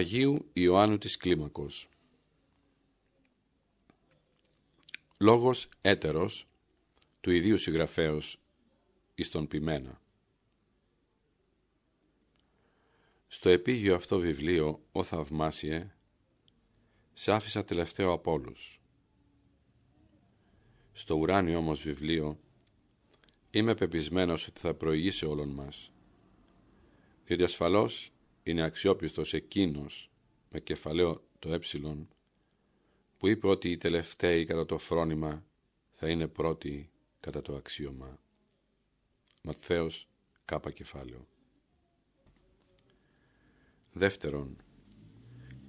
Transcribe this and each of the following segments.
Αγίου Ιωάννου της Κλίμακος. Λόγος έτερος του ιδίου συγγραφέως εις τον πιμένα Στο επίγειο αυτό βιβλίο, ο θαυμάσιε, σε άφησα τελευταίο από όλους. Στο ουράνιο όμως βιβλίο, είμαι πεπισμένος ότι θα προηγήσει όλων μας, διότι ασφαλώς είναι αξιόπιστος εκείνος με κεφαλαίο το ε που είπε ότι οι τελευταίοι κατά το φρόνημα θα είναι πρώτοι κατά το αξίωμα. Ματθαίος κάπα κεφάλαιο. Δεύτερον,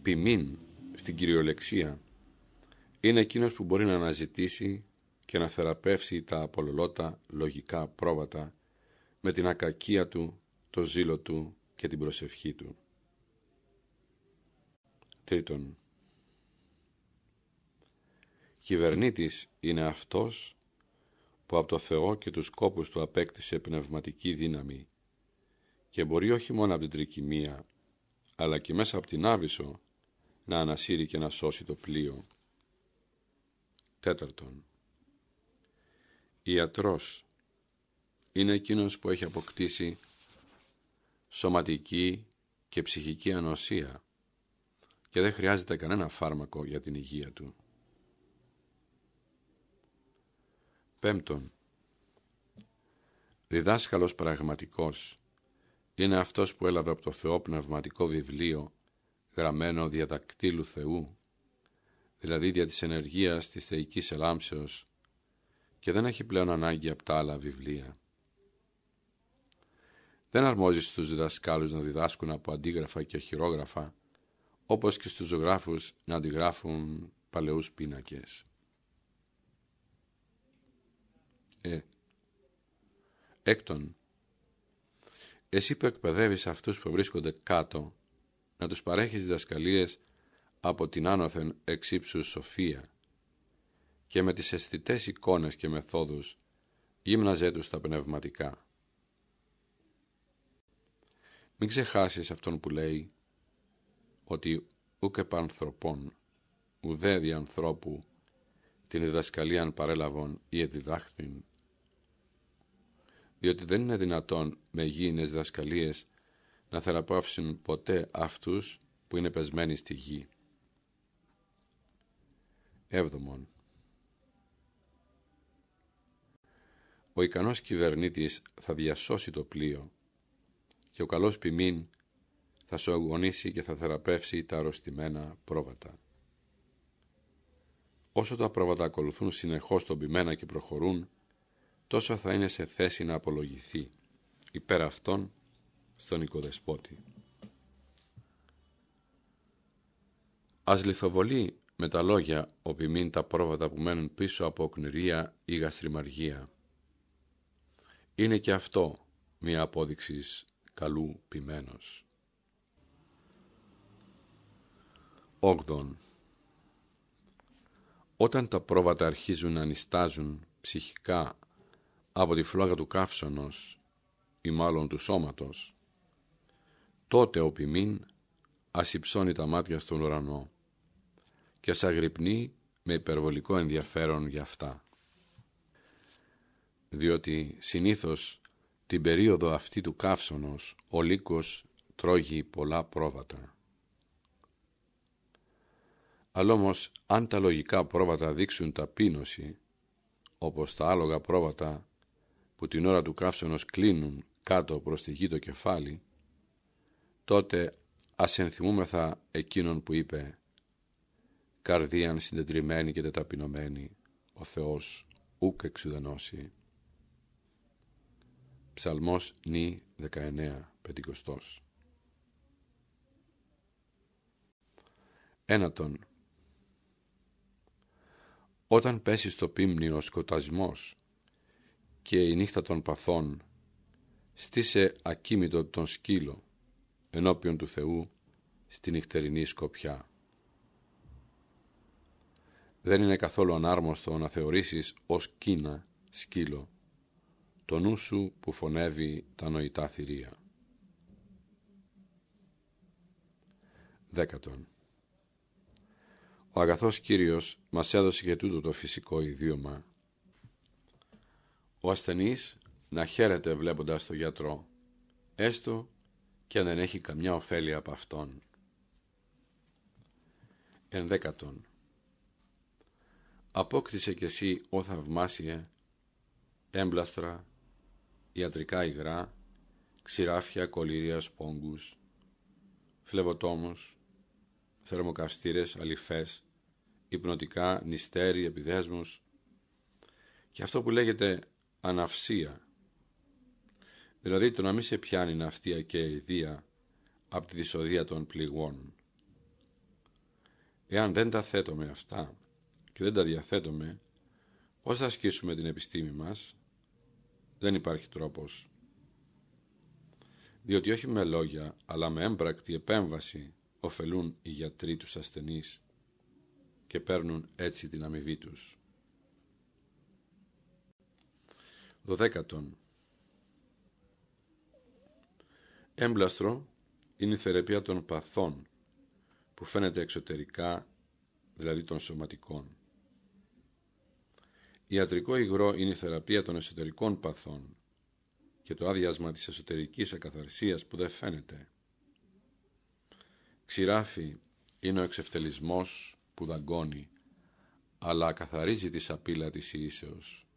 ποιμήν στην κυριολεξία είναι εκείνος που μπορεί να αναζητήσει και να θεραπεύσει τα απολολότα λογικά πρόβατα με την ακακία του, το ζήλο του και την προσευχή του. Τρίτον, κυβερνήτης είναι αυτός που από το Θεό και τους σκόπους του απέκτησε πνευματική δύναμη και μπορεί όχι μόνο από την τρικυμία, αλλά και μέσα από την Άβυσσο να ανασύρει και να σώσει το πλοίο. Τέταρτον, ιατρός είναι εκείνος που έχει αποκτήσει σωματική και ψυχική ανοσία και δεν χρειάζεται κανένα φάρμακο για την υγεία του. Πέμπτον, διδάσκαλος πραγματικός είναι αυτός που έλαβε από το Θεό πνευματικό βιβλίο γραμμένο διαδακτήλου Θεού, δηλαδή δια της ενεργείας της θεϊκής ελάμψεως και δεν έχει πλέον ανάγκη από τα άλλα βιβλία. Δεν αρμόζει στους διδασκάλους να διδάσκουν από αντίγραφα και χειρόγραφα, όπως και στους ζωγράφους να αντιγράφουν παλαιούς πίνακες. Ε. Έκτον, εσύ που εκπαιδεύεις αυτούς που βρίσκονται κάτω, να τους παρέχεις διδασκαλίες από την άνωθεν εξύψους σοφία και με τις αισθητές εικόνες και μεθόδους γύμναζέ τους τα πνευματικά. Μην ξεχάσεις αυτόν που λέει ότι ούκ επανθρωπών ουδέ ανθρώπου την διδασκαλίαν παρέλαβον ή εδιδάχθην, διότι δεν είναι δυνατόν με γήινες διδασκαλίες να θεραπεύσουν ποτέ αυτούς που είναι πεσμένοι στη γη. Έβδομον. Ο ικανός κυβερνήτης θα διασώσει το πλοίο και ο καλός ποιμήν θα σου αγωνίσει και θα θεραπεύσει τα αρρωστημένα πρόβατα. Όσο τα πρόβατα ακολουθούν συνεχώς τον ποιμένα και προχωρούν, τόσο θα είναι σε θέση να απολογηθεί υπέρ αυτών στον οικοδεσπότη. Ας λιθοβολεί με τα λόγια ο ποιμήν τα πρόβατα που μένουν πίσω από οκνηρία ή γαστριμαργία. Είναι και αυτό μία απόδειξη καλού ποιμένος. 8. Όταν τα πρόβατα αρχίζουν να ανιστάζουν ψυχικά από τη φλόγα του καύσωνος ή μάλλον του σώματος, τότε ο ποιμήν ας υψώνει τα μάτια στον ουρανό και ας αγρυπνεί με υπερβολικό ενδιαφέρον για αυτά. Διότι συνήθως την περίοδο αυτή του καύσωνος ο λύκος τρώγει πολλά πρόβατα. Αλλά όμως αν τα λογικά πρόβατα δείξουν ταπείνωση, όπως τα άλογα πρόβατα που την ώρα του καύσωνος κλείνουν κάτω προς τη γη το κεφάλι, τότε ας ενθυμούμεθα εκείνον που είπε «Καρδίαν συντετριμένη και τεταπεινωμένη, ο Θεός ούκ εξουδενώσει». Ψαλμός νι 19, πεντηκοστός. Ένατον. Όταν πέσει στο πίμνιο ο σκοτασμός και η νύχτα των παθών, στήσε ακίμητο τον σκύλο ενώπιον του Θεού στη νυχτερινή σκοπιά. Δεν είναι καθόλου ανάρμοστο να θεωρήσεις ως κίνα σκύλο το νου σου που φωνεύει τα νοητά θηρία. Δέκατον. Ο αγαθός Κύριος μας έδωσε και τούτο το φυσικό ιδίωμα. Ο ασθενής να χαίρεται βλέποντας το γιατρό, έστω και αν δεν έχει καμιά ωφέλεια από αυτόν. Ενδέκατον. Απόκτησε κι εσύ, ο θαυμάσια, έμπλαστρα ιατρικά υγρά, ξηράφια κολλήρια σπόγκους, φλεβοτόμους, θερμοκαυστήρες αλυφές, υπνοτικά νηστέρι επιδέσμους και αυτό που λέγεται αναυσία. Δηλαδή το να μην σε πιάνει ναυτία και δία από τη δυσοδεία των πληγών. Εάν δεν τα θέτουμε αυτά και δεν τα διαθέτουμε, πώς θα ασκήσουμε την επιστήμη μας δεν υπάρχει τρόπος. Διότι όχι με λόγια, αλλά με έμπρακτη επέμβαση ωφελούν οι γιατροί τους ασθενείς και παίρνουν έτσι την αμοιβή τους. Δωδέκατον. Έμπλαστρο είναι η θεραπεία των παθών που φαίνεται εξωτερικά, δηλαδή των σωματικών. Ιατρικό υγρό είναι η θεραπεία των εσωτερικών παθών και το άδειασμα της εσωτερικής ακαθαρσίας που δεν φαίνεται. Ξηράφι είναι ο εξευτελισμός που δαγκώνει, αλλά καθαρίζει τη σαπίλα της ιήσεως.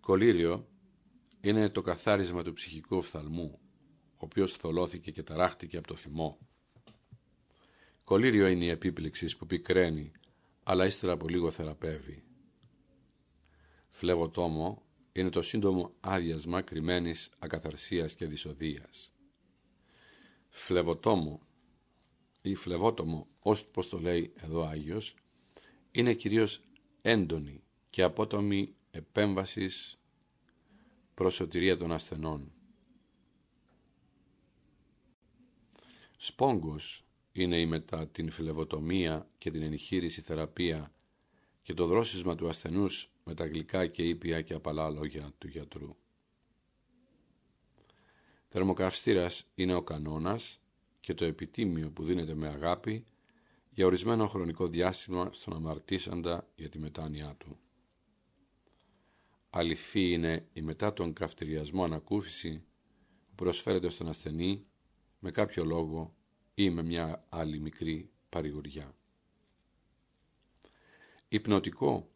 Κολύριο είναι το καθάρισμα του ψυχικού οφθαλμού, ο οποίος θολώθηκε και ταράχτηκε από το θυμό. Κολύριο είναι η επίπληξη που πικραίνει αλλά ύστερα από λίγο θεραπεύει. Φλεβοτόμο είναι το σύντομο άδειασμα κρυμμένης ακαθαρσίας και δυσοδείας. Φλεβοτόμο ή φλεβότομο, όπως το λέει εδώ Άγιος, είναι κυρίως έντονη και απότομη επέμβασης προς σωτηρία των ασθενών. Σπόγκος είναι η μετά την φιλεβοτομία και την ενηχείρηση θεραπεία και το δρόσισμα του ασθενούς με τα γλυκά και ήπια και απαλά λόγια του γιατρού. Θερμοκαυστήρας είναι ο κανόνας και το επιτίμιο που δίνεται με αγάπη για ορισμένο χρονικό διάστημα στον αμαρτήσαντα για τη μετάνοιά του. Αληφή είναι η μετά τον καυτηριασμό ανακούφιση που προσφέρεται στον ασθενή με κάποιο λόγο ή με μια άλλη μικρή παρηγοριά. Υπνοτικό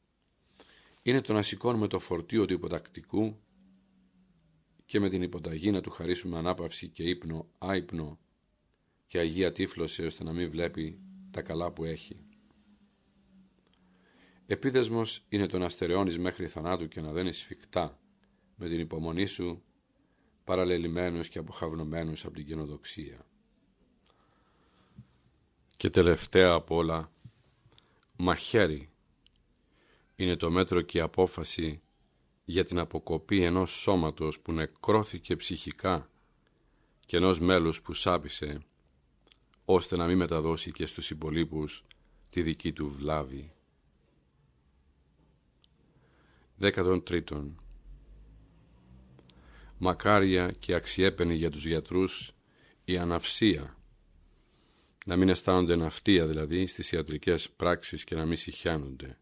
είναι το να σηκώνουμε το φορτίο του υποτακτικού και με την υποταγή να του χαρίσουμε ανάπαυση και ύπνο, άϊπνο και αγία τύφλωση ώστε να μην βλέπει τα καλά που έχει. Επίδεσμος είναι το να στερεώνεις μέχρι θανάτου και να δένεις σφιχτά με την υπομονή σου παραλελειμμένους και αποχαυνομένους από την κοινοδοξία. Και τελευταία απ' όλα, μαχαίρι είναι το μέτρο και η απόφαση για την αποκοπή ενός σώματος που νεκρώθηκε ψυχικά και ενός μέλους που σάπισε, ώστε να μην μεταδώσει και στους υπολείπους τη δική του βλάβη. 13. Μακάρια και αξιέπαινη για τους γιατρούς η αναυσία να μην αισθάνονται ναυτία δηλαδή στις ιατρικές πράξεις και να μην συχιάνονται.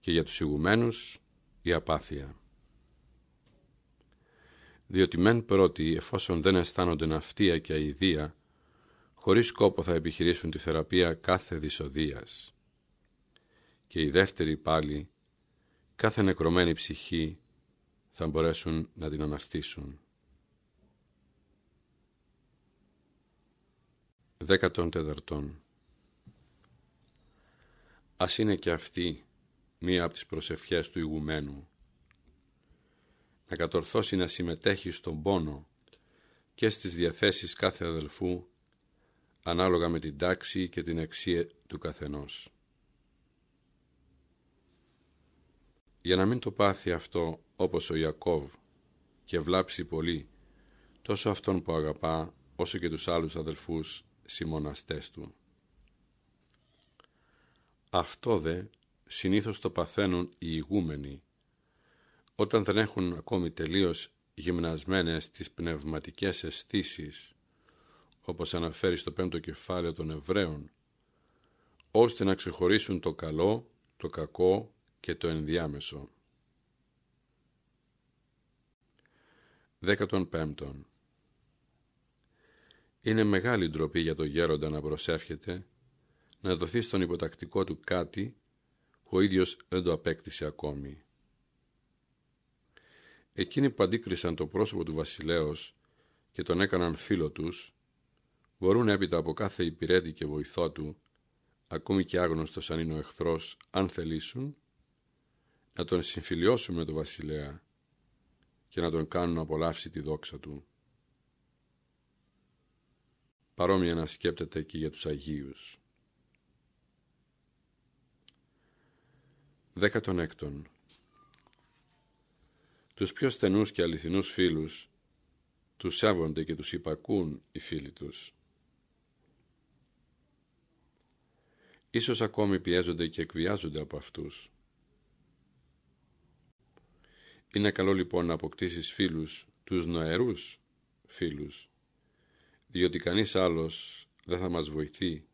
Και για τους ηγουμένους η απάθεια. Διότι μεν πρώτοι εφόσον δεν αισθάνονται ναυτία και αηδία, χωρίς κόπο θα επιχειρήσουν τη θεραπεία κάθε δυσοδείας. Και οι δεύτεροι πάλι, κάθε νεκρωμένη ψυχή θα μπορέσουν να την αναστήσουν. 14. Ας είναι και αυτή μία από τις προσευχές του ηγουμένου. Να κατορθώσει να συμμετέχει στον πόνο και στις διαθέσεις κάθε αδελφού ανάλογα με την τάξη και την αξία του καθενός. Για να μην το πάθει αυτό όπως ο Ιακώβ και βλάψει πολύ τόσο αυτόν που αγαπά όσο και τους άλλους αδελφούς συμμοναστές του. Αυτό δε συνήθως το παθαίνουν οι ηγούμενοι, όταν δεν έχουν ακόμη τελείως γυμνασμένες τις πνευματικές αισθήσεις, όπως αναφέρει στο πέμπτο κεφάλαιο των Εβραίων, ώστε να ξεχωρίσουν το καλό, το κακό και το ενδιάμεσο. πέμπτον είναι μεγάλη ντροπή για το γέροντα να προσεύχεται, να δοθεί στον υποτακτικό του κάτι που ο ίδιος δεν το απέκτησε ακόμη. Εκείνοι που αντίκρισαν το πρόσωπο του βασιλέως και τον έκαναν φίλο τους, μπορούν έπειτα από κάθε υπηρέτη και βοηθό του, ακόμη και άγνωστος αν είναι ο εχθρός, αν θελήσουν, να τον συμφιλιώσουν με τον βασιλέα και να τον κάνουν να απολαύσει τη δόξα του παρόμοια να σκέπτεται και για τους Αγίους. εκτόν. Τους πιο στενούς και αληθινούς φίλους τους σέβονται και τους υπακούν οι φίλοι τους. Ίσως ακόμη πιέζονται και εκβιάζονται από αυτούς. Είναι καλό λοιπόν να αποκτήσεις φίλους, τους νοερούς φίλους, διότι κανείς άλλος δεν θα μας βοηθεί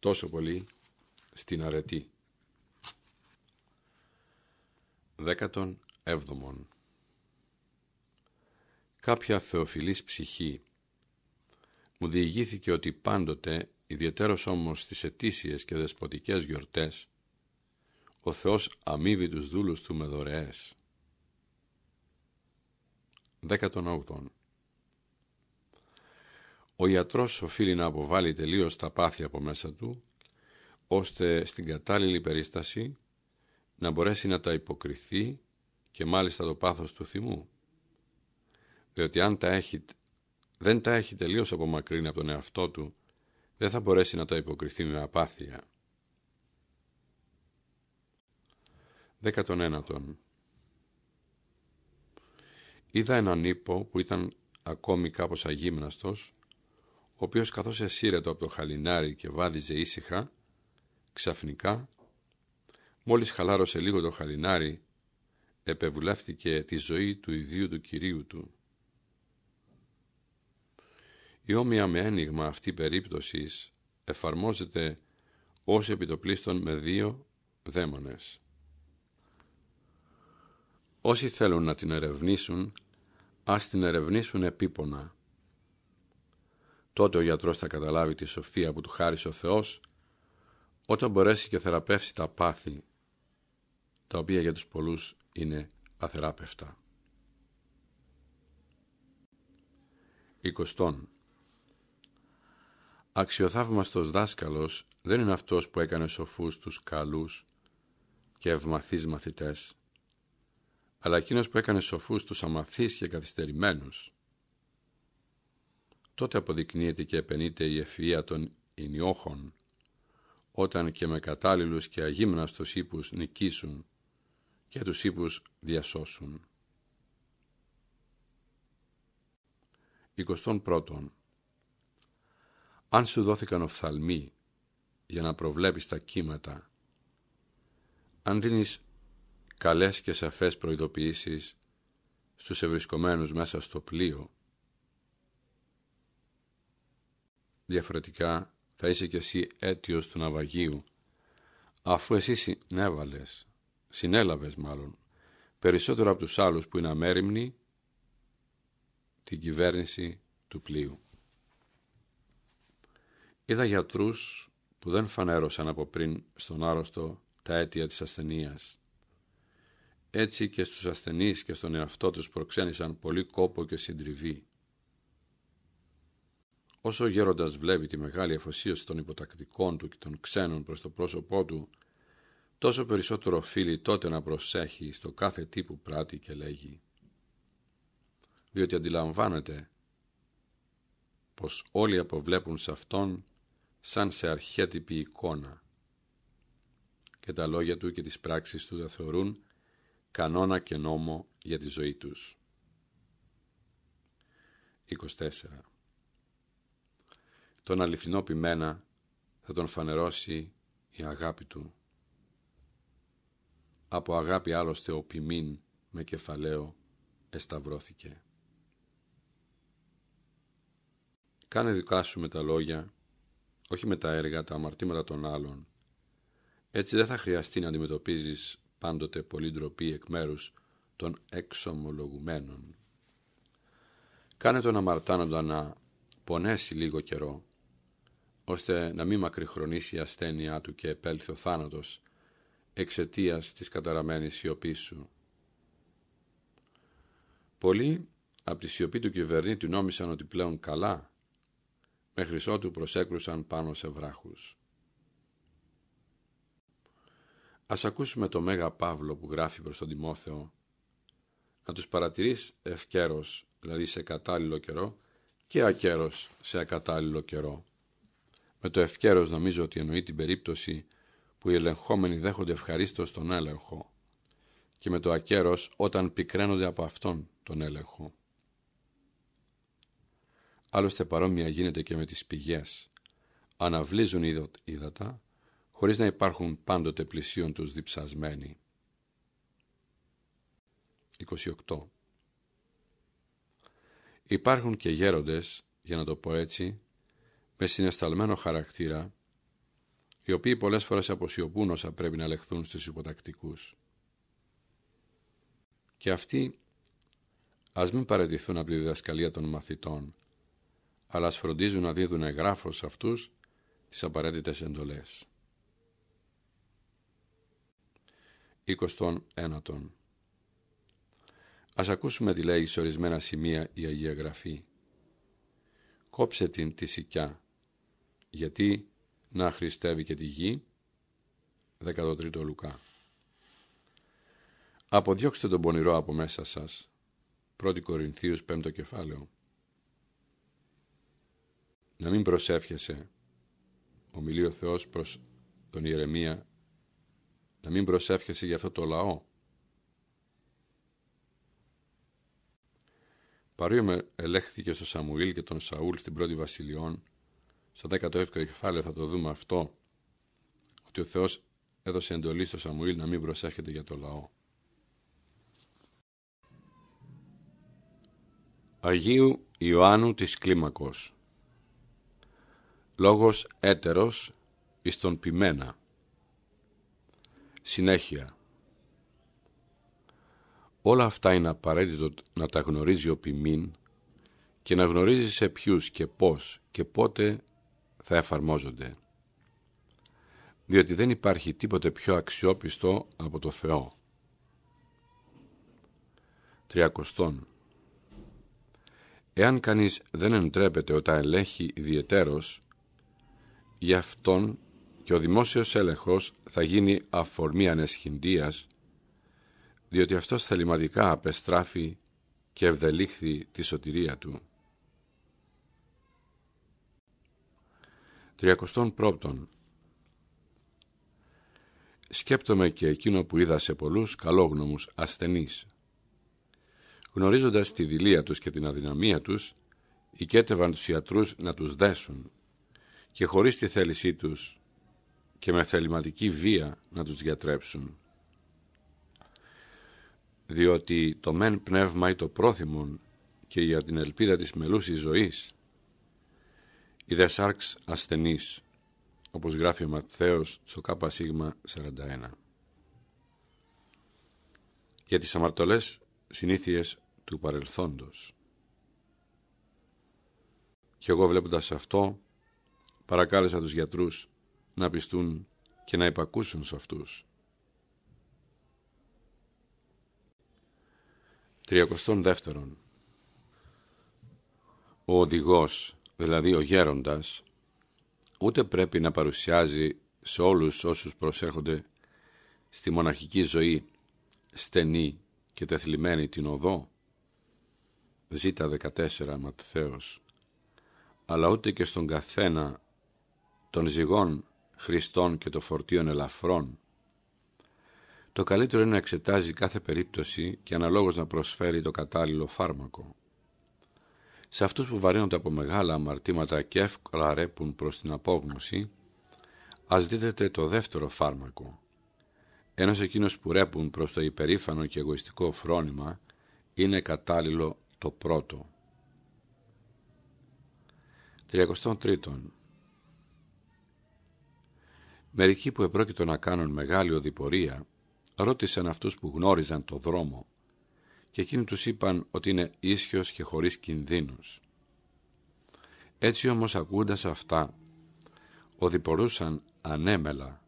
τόσο πολύ στην αρετή. Δέκατον έβδομον Κάποια θεοφιλής ψυχή μου διηγήθηκε ότι πάντοτε, ιδιαίτερος όμως στις ετήσιες και δεσποτικές γιορτές, ο Θεός αμείβει τους δούλους του με δωρεές. Δέκατον όγδον ο ιατρός οφείλει να αποβάλει τελείως τα πάθη από μέσα του, ώστε στην κατάλληλη περίσταση να μπορέσει να τα υποκριθεί και μάλιστα το πάθος του θυμού. Διότι αν τα έχει, δεν τα έχει τελείως απομακρύνει από τον εαυτό του, δεν θα μπορέσει να τα υποκριθεί με απάθεια. 19. Είδα έναν ύπο που ήταν ακόμη κάπως αγύμναστος ο οποίος καθώς εσύρετο από το χαλινάρι και βάδιζε ήσυχα, ξαφνικά, μόλις χαλάρωσε λίγο το χαλινάρι, επεβουλεύτηκε τη ζωή του ιδίου του Κυρίου του. Η όμοια με ένιγμα αυτή περίπτωσης εφαρμόζεται ως επιτοπλίστων με δύο δαίμονες. Όσοι θέλουν να την ερευνήσουν, ας την ερευνήσουν επίπονα, Τότε ο γιατρός θα καταλάβει τη σοφία που του χάρισε ο Θεός όταν μπορέσει και θεραπεύσει τα πάθη τα οποία για τους πολλούς είναι αθεράπευτα. 20. Αξιοθαύμαστος δάσκαλος δεν είναι αυτός που έκανε σοφούς τους καλούς και ευμαθείς μαθητές, αλλά εκείνος που έκανε σοφούς τους αμαθείς και καθυστερημένους τότε αποδεικνύεται και επενείται η ευφυΐα των ενιόχων, όταν και με κατάλληλους και αγύμναστος ύπους νικήσουν και τους ύπους διασώσουν. 21. Αν σου δόθηκαν οφθαλμοί για να προβλέπεις τα κύματα, αν δίνεις καλές και σαφές προειδοποιήσεις στους ευρισκομένους μέσα στο πλοίο, Διαφορετικά θα είσαι κι εσύ αίτιος του ναυαγίου, αφού εσύ συνέβαλες, συνέλαβες μάλλον, περισσότερο από τους άλλους που είναι αμέριμνοι, την κυβέρνηση του πλοίου. Είδα γιατρούς που δεν φανέρωσαν από πριν στον άρρωστο τα αίτια της ασθενείας. Έτσι και στους ασθενείς και στον εαυτό τους προξένησαν πολύ κόπο και συντριβή. Όσο ο γέροντας βλέπει τη μεγάλη αφοσίωση των υποτακτικών του και των ξένων προς το πρόσωπό του, τόσο περισσότερο οφείλει τότε να προσέχει στο κάθε τι που πράττει και λέγει. Διότι αντιλαμβάνεται πως όλοι αποβλέπουν σε αυτόν σαν σε αρχέτυπη εικόνα και τα λόγια του και τις πράξεις του τα θεωρούν κανόνα και νόμο για τη ζωή τους. 24 τον αληθινό ποιμένα θα τον φανερώσει η αγάπη του. Από αγάπη άλλωστε ο ποιμήν με κεφαλαίο εσταυρώθηκε. Κάνε δικά σου με τα λόγια, όχι με τα έργα, τα αμαρτήματα των άλλων. Έτσι δεν θα χρειαστεί να αντιμετωπίζεις πάντοτε πολύ ντροπή εκ μέρους των εξομολογουμένων. Κάνε τον αμαρτάνοντα να πονέσει λίγο καιρό ώστε να μην μακριχρονίσει η ασθένειά του και επέλθει ο θάνατος εξαιτίας της καταραμένης σιωπής σου. Πολλοί από τη σιωπή του κυβερνήτη νόμισαν ότι πλέον καλά, μέχρι ότου προσέκρουσαν πάνω σε βράχους. Ας ακούσουμε το Μέγα Παύλο που γράφει προς τον Τιμόθεο, να τους παρατηρείς ευκαίρος, δηλαδή σε κατάλληλο καιρό, και ακέρος σε ακατάλληλο καιρό. Με το ευκαίρος νομίζω ότι εννοεί την περίπτωση που οι ελεγχόμενοι δέχονται ευχαρίστως τον έλεγχο και με το ακέρος όταν πικραίνονται από αυτόν τον έλεγχο. Άλλωστε παρόμοια γίνεται και με τις πηγές. Αναβλίζουν ύδατα χωρίς να υπάρχουν πάντοτε πλησίον τους διψασμένοι. 28. Υπάρχουν και γέροντες, για να το πω έτσι, με συναισθαλμένο χαρακτήρα, οι οποίοι πολλές φορές αποσιωπούν όσα πρέπει να λεχθούν στους υποτακτικούς. Και αυτοί ας μην παραιτηθούν από τη διδασκαλία των μαθητών, αλλά ας φροντίζουν να δίδουν εγγράφως αυτούς τις απαραίτητες εντολές. 29. Ας ακούσουμε τι λέει σε ορισμένα σημεία η Αγία Γραφή. Κόψε την τη σικιά γιατί να χρηστεύει και τη γη. 13ο Λουκά. Αποδιώξτε τον πονηρό από μέσα σας. 1 Κορινθίους 5ο κεφάλαιο. Να μην προσεύχεσαι. Ομιλεί ο Θεός προς τον Ιερεμία. Να μην προσεύχεσαι για αυτό το λαό. με ελέγχθηκε στο Σαμουήλ και τον Σαούλ στην πρώτη βασιλιών στο 17 ο κεφάλαιο θα το δούμε αυτό, ότι ο Θεός έδωσε εντολή στο Σαμουήλ να μην προσέρχεται για το λαό. Αγίου Ιωάννου της Κλίμακος Λόγος έτερος εις τον Συνέχεια Όλα αυτά είναι απαραίτητο να τα γνωρίζει ο ποιμήν και να γνωρίζει σε ποιους και πώς και πότε θα εφαρμόζονται. Διότι δεν υπάρχει τίποτε πιο αξιόπιστο από το Θεό. Τριακοστών. Εάν κανείς δεν εντρέπεται όταν ελέγχει ιδιαιτέρως, γι' αυτόν και ο δημόσιος έλεγχος θα γίνει αφορμή ανεσχυντίας, διότι αυτός θεληματικά απεστράφει και ευδελήχθη τη σωτηρία του. 31. Σκέπτομαι και εκείνο που είδα σε πολλούς καλόγνωμους ασθενείς. Γνωρίζοντας τη δηλία τους και την αδυναμία τους, οικέτευαν τους ιατρούς να τους δέσουν και χωρίς τη θέλησή τους και με θεληματική βία να τους διατρέψουν. Διότι το μεν πνεύμα ή το πρόθυμον και για την ελπίδα της μελούσης ζωής η σάρξ ασθενής, όπως γράφει ο Ματθαίος στο ΚΣ 41. Για τις αμαρτωλές συνήθειες του παρελθόντος. Κι εγώ βλέποντας αυτό, παρακάλεσα τους γιατρούς να πιστούν και να υπακούσουν σε αυτούς. 32. Ο οδηγός δηλαδή ο γέροντας, ούτε πρέπει να παρουσιάζει σε όλους όσους προσέρχονται στη μοναχική ζωή στενή και τεθλιμμένη την οδό, ζήτα 14 Ματθαίος, αλλά ούτε και στον καθένα των ζυγών Χριστών και των φορτίων ελαφρών. Το καλύτερο είναι να εξετάζει κάθε περίπτωση και αναλόγως να προσφέρει το κατάλληλο φάρμακο. Σε αυτούς που βαρύνονται από μεγάλα αμαρτήματα και εύκολα ρέπουν προς την απόγνωση, ας δίδεται το δεύτερο φάρμακο. Ένας εκείνος που ρέπουν προς το υπερήφανο και εγωιστικό φρόνημα είναι κατάλληλο το πρώτο. 33. Μερικοί που επρόκειτο να κάνουν μεγάλη οδηπορία ρώτησαν αυτούς που γνώριζαν το δρόμο και εκείνοι τους είπαν ότι είναι ίσιος και χωρίς κινδύνους. Έτσι όμως ακούντας αυτά, οδηπορούσαν ανέμελα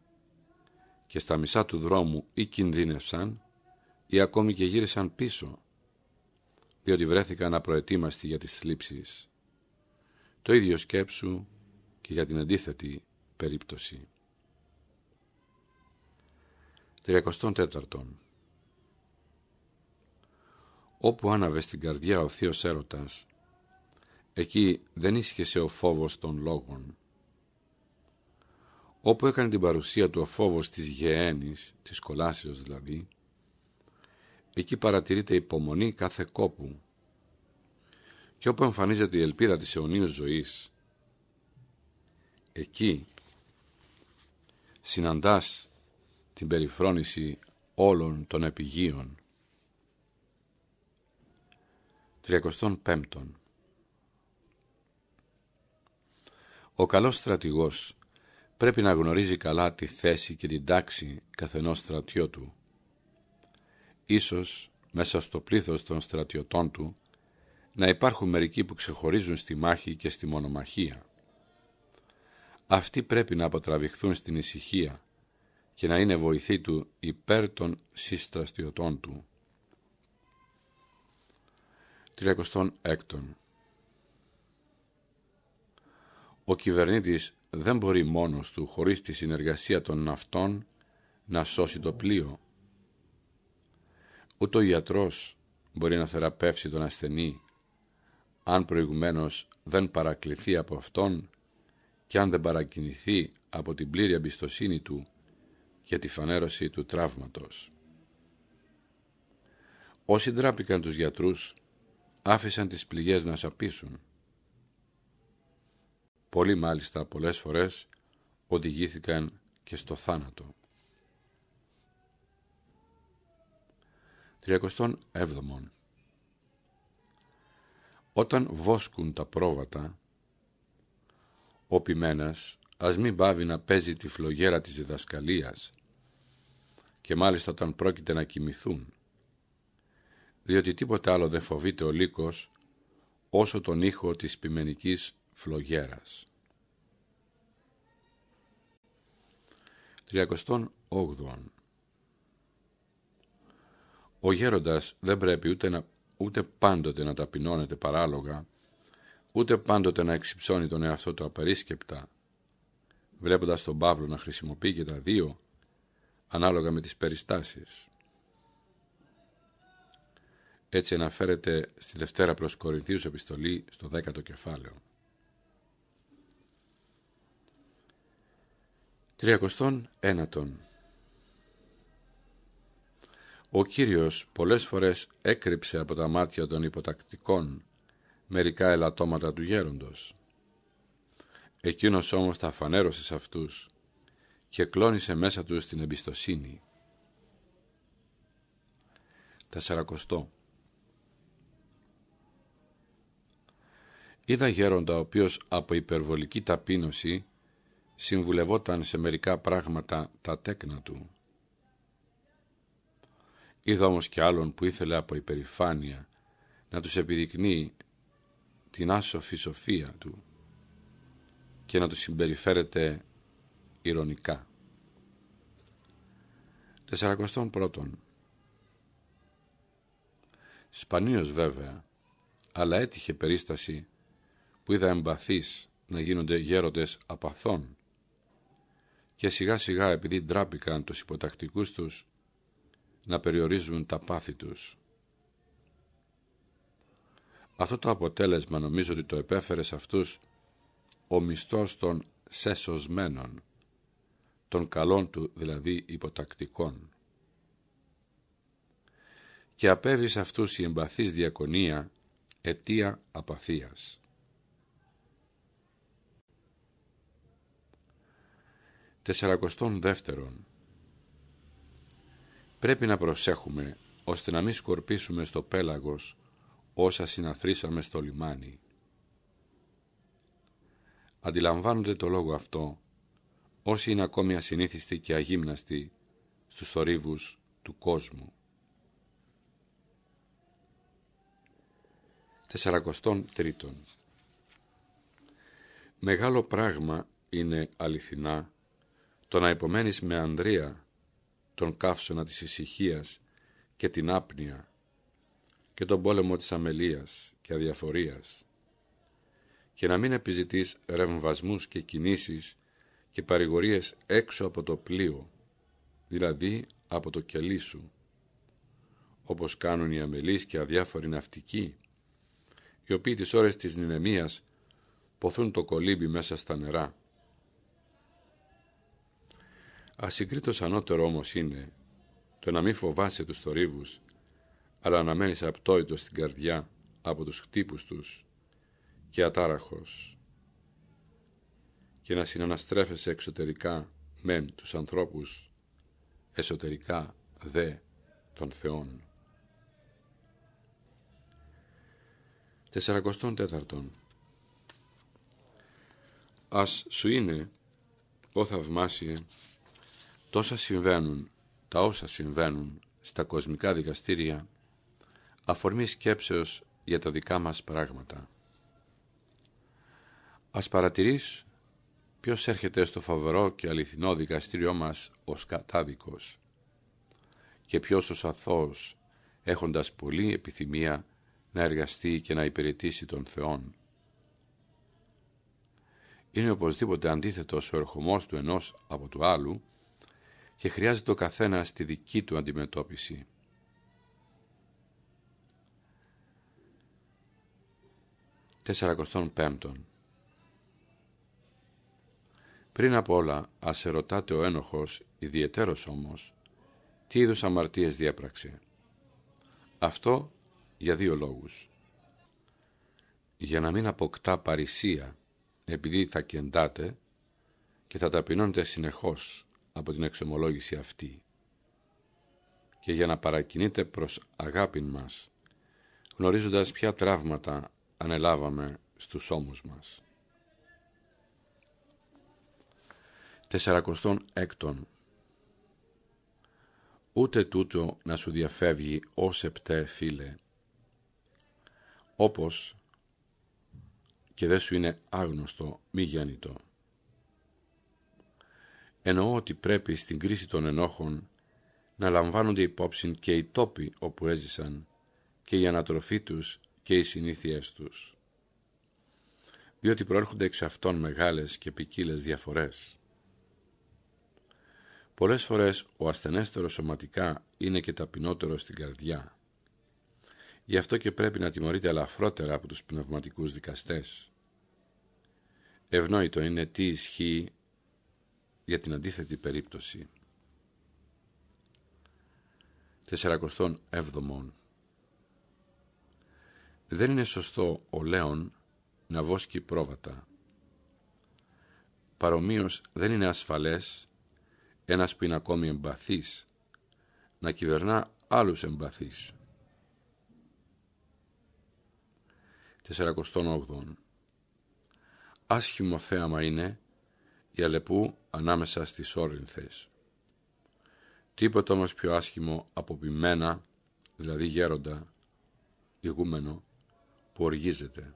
και στα μισά του δρόμου ή κινδύνευσαν ή ακόμη και γύρισαν πίσω, διότι βρέθηκαν απροετοίμαστοι για τις θλίψεις. Το ίδιο σκέψου και για την αντίθετη περίπτωση. 34. Όπου άναβε στην καρδιά ο θείος έρωτας, εκεί δεν ίσχυσε ο φόβος των λόγων. Όπου έκανε την παρουσία του ο φόβος της γεένης, της κολάσεως δηλαδή, εκεί παρατηρείται υπομονή κάθε κόπου. Και όπου εμφανίζεται η ελπίδα της αιωνίου ζωής, εκεί συναντάς την περιφρόνηση όλων των επιγείων. 35. Ο καλός στρατηγός πρέπει να γνωρίζει καλά τη θέση και την τάξη καθενός στρατιώτου. Ίσως μέσα στο πλήθος των στρατιωτών του να υπάρχουν μερικοί που ξεχωρίζουν στη μάχη και στη μονομαχία. Αυτοί πρέπει να αποτραβηχθούν στην ησυχία και να είναι βοηθοί του υπέρ των συστρατιωτών του. 36. Ο κυβερνήτης δεν μπορεί μόνος του χωρίς τη συνεργασία των ναυτών να σώσει το πλοίο. Ούτε ο γιατρός μπορεί να θεραπεύσει τον ασθενή αν προηγουμένως δεν παρακληθεί από αυτόν και αν δεν παρακινηθεί από την πλήρη εμπιστοσύνη του για τη φανέρωση του τραύματος. Όσοι ντράπηκαν τους γιατρούς άφησαν τις πληγές να σαπίσουν. Πολύ μάλιστα πολλές φορές οδηγήθηκαν και στο θάνατο. 37. Όταν βόσκουν τα πρόβατα, ο ποιμένας ας μην πάβει να παίζει τη φλογέρα της διδασκαλίας και μάλιστα όταν πρόκειται να κοιμηθούν διότι τίποτα άλλο δεν φοβείται ο λύκος όσο τον ήχο της ποιμενικής φλογέρας. 38. Ο γέροντας δεν πρέπει ούτε, να, ούτε πάντοτε να ταπεινώνεται παράλογα, ούτε πάντοτε να εξυψώνει τον εαυτό του απερίσκεπτα, βλέποντας τον Παύλο να χρησιμοποιεί και τα δύο, ανάλογα με τις περιστάσεις. Έτσι αναφέρεται στη Δευτέρα προς Κορινθίους επιστολή στο 10ο κεφάλαιο. 31. Ο Κύριος πολλές φορές έκρυψε από τα μάτια των υποτακτικών μερικά ελαττώματα του γέροντος. Εκείνος όμως τα φανέρωσε σε αυτούς και κλώνησε μέσα τους την εμπιστοσύνη. 40. Είδα γέροντα ο οποίος από υπερβολική ταπείνωση συμβουλευόταν σε μερικά πράγματα τα τέκνα του. Είδα όμως και άλλον που ήθελε από υπερηφάνεια να τους επιδεικνύει την άσοφη σοφία του και να τους συμπεριφέρεται ηρωνικά. 41. Σπανίως βέβαια, αλλά έτυχε περίσταση που είδα εμπαθείς να γίνονται γέροντες απαθών. Και σιγά σιγά επειδή ντράπηκαν τους υποτακτικούς τους να περιορίζουν τα πάθη τους. Αυτό το αποτέλεσμα νομίζω ότι το επέφερε σε αυτούς ο μισθός των σεσωσμένων, των καλών του δηλαδή υποτακτικών. Και απέβη σε αυτούς η εμπαθής διακονία αιτία απαθίας. 42. Πρέπει να προσέχουμε ώστε να μην σκορπίσουμε στο πέλαγος όσα συναθρήσαμε στο λιμάνι. Αντιλαμβάνονται το λόγο αυτό όσοι είναι ακόμη ασυνήθιστοι και αγύμναστοι στους θορύβους του κόσμου. 43. Μεγάλο πράγμα είναι αληθινά το να υπομένεις με ανδρεία τον καύσωνα της ησυχίας και την άπνοια και τον πόλεμο της αμελίας και αδιαφορίας και να μην επιζητείς ρεμβασμούς και κινήσεις και παρηγορίες έξω από το πλοίο, δηλαδή από το κελί σου, όπως κάνουν οι αμελείς και αδιάφοροι ναυτικοί, οι οποίοι τις ώρες της νηνεμίας ποθούν το κολύμπι μέσα στα νερά. Ασυγκρίτως ανώτερο όμως είναι το να μην φοβάσαι τους θορύβους, αλλά να μένεις απτόητος στην καρδιά από τους χτύπους τους και ατάραχος και να συναναστρέφεσαι εξωτερικά μεν τους ανθρώπους, εσωτερικά δε των θεών. 44. Ας σου είναι, ο θαυμάσιε, τόσα συμβαίνουν, τα όσα συμβαίνουν στα κοσμικά δικαστήρια, αφορμή σκέψεως για τα δικά μας πράγματα. Ας παρατηρείς ποιος έρχεται στο φοβερό και αληθινό δικαστήριό μας ως κατάδικος και ποιος ως αθώος, έχοντας πολλή επιθυμία να εργαστεί και να υπηρετήσει τον Θεόν. Είναι οπωσδήποτε αντίθετος ο ερχομός του ενός από του άλλου, και χρειάζεται ο καθένας τη δική του αντιμετώπιση. 45. πέμπτον Πριν απ' όλα ας ερωτάτε ο ένοχος, ιδιαιτέρως όμως, τι είδους αμαρτίες διέπραξε. Αυτό για δύο λόγους. Για να μην αποκτά παρησία, επειδή θα κεντάτε και θα ταπεινώνετε συνεχώς από την εξομολόγηση αυτή και για να παρακινείται προς αγάπη μας, γνωρίζοντας ποια τραύματα ανελάβαμε στους ώμους μας. 46. Ούτε τούτο να σου διαφεύγει ως επτέ φίλε, όπως και δεν σου είναι άγνωστο μη γεννητό. Εννοώ ότι πρέπει στην κρίση των ενόχων να λαμβάνονται υπόψη και οι τόποι όπου έζησαν και η ανατροφή τους και οι συνήθειές τους. Διότι προέρχονται εξ αυτών μεγάλες και ποικίλε διαφορές. Πολλές φορές ο ασθενέστερος σωματικά είναι και ταπεινότερος στην καρδιά. Γι' αυτό και πρέπει να τιμωρείται ελαφρότερα από τους πνευματικούς δικαστές. Ευνόητο είναι τι ισχύει για την αντίθετη περίπτωση. 47. Δεν είναι σωστό ο Λέων να βόσκει πρόβατα. Παρομοίως δεν είναι ασφαλές ένας που είναι ακόμη εμπαθής να κυβερνά άλλους εμπαθείς. 48. Άσχημο θέαμα είναι η Αλεπού ανάμεσα στις όρινθες. Τίποτα όμως πιο άσχημο από ποιμένα, δηλαδή γέροντα, ηγούμενο, που οργίζεται.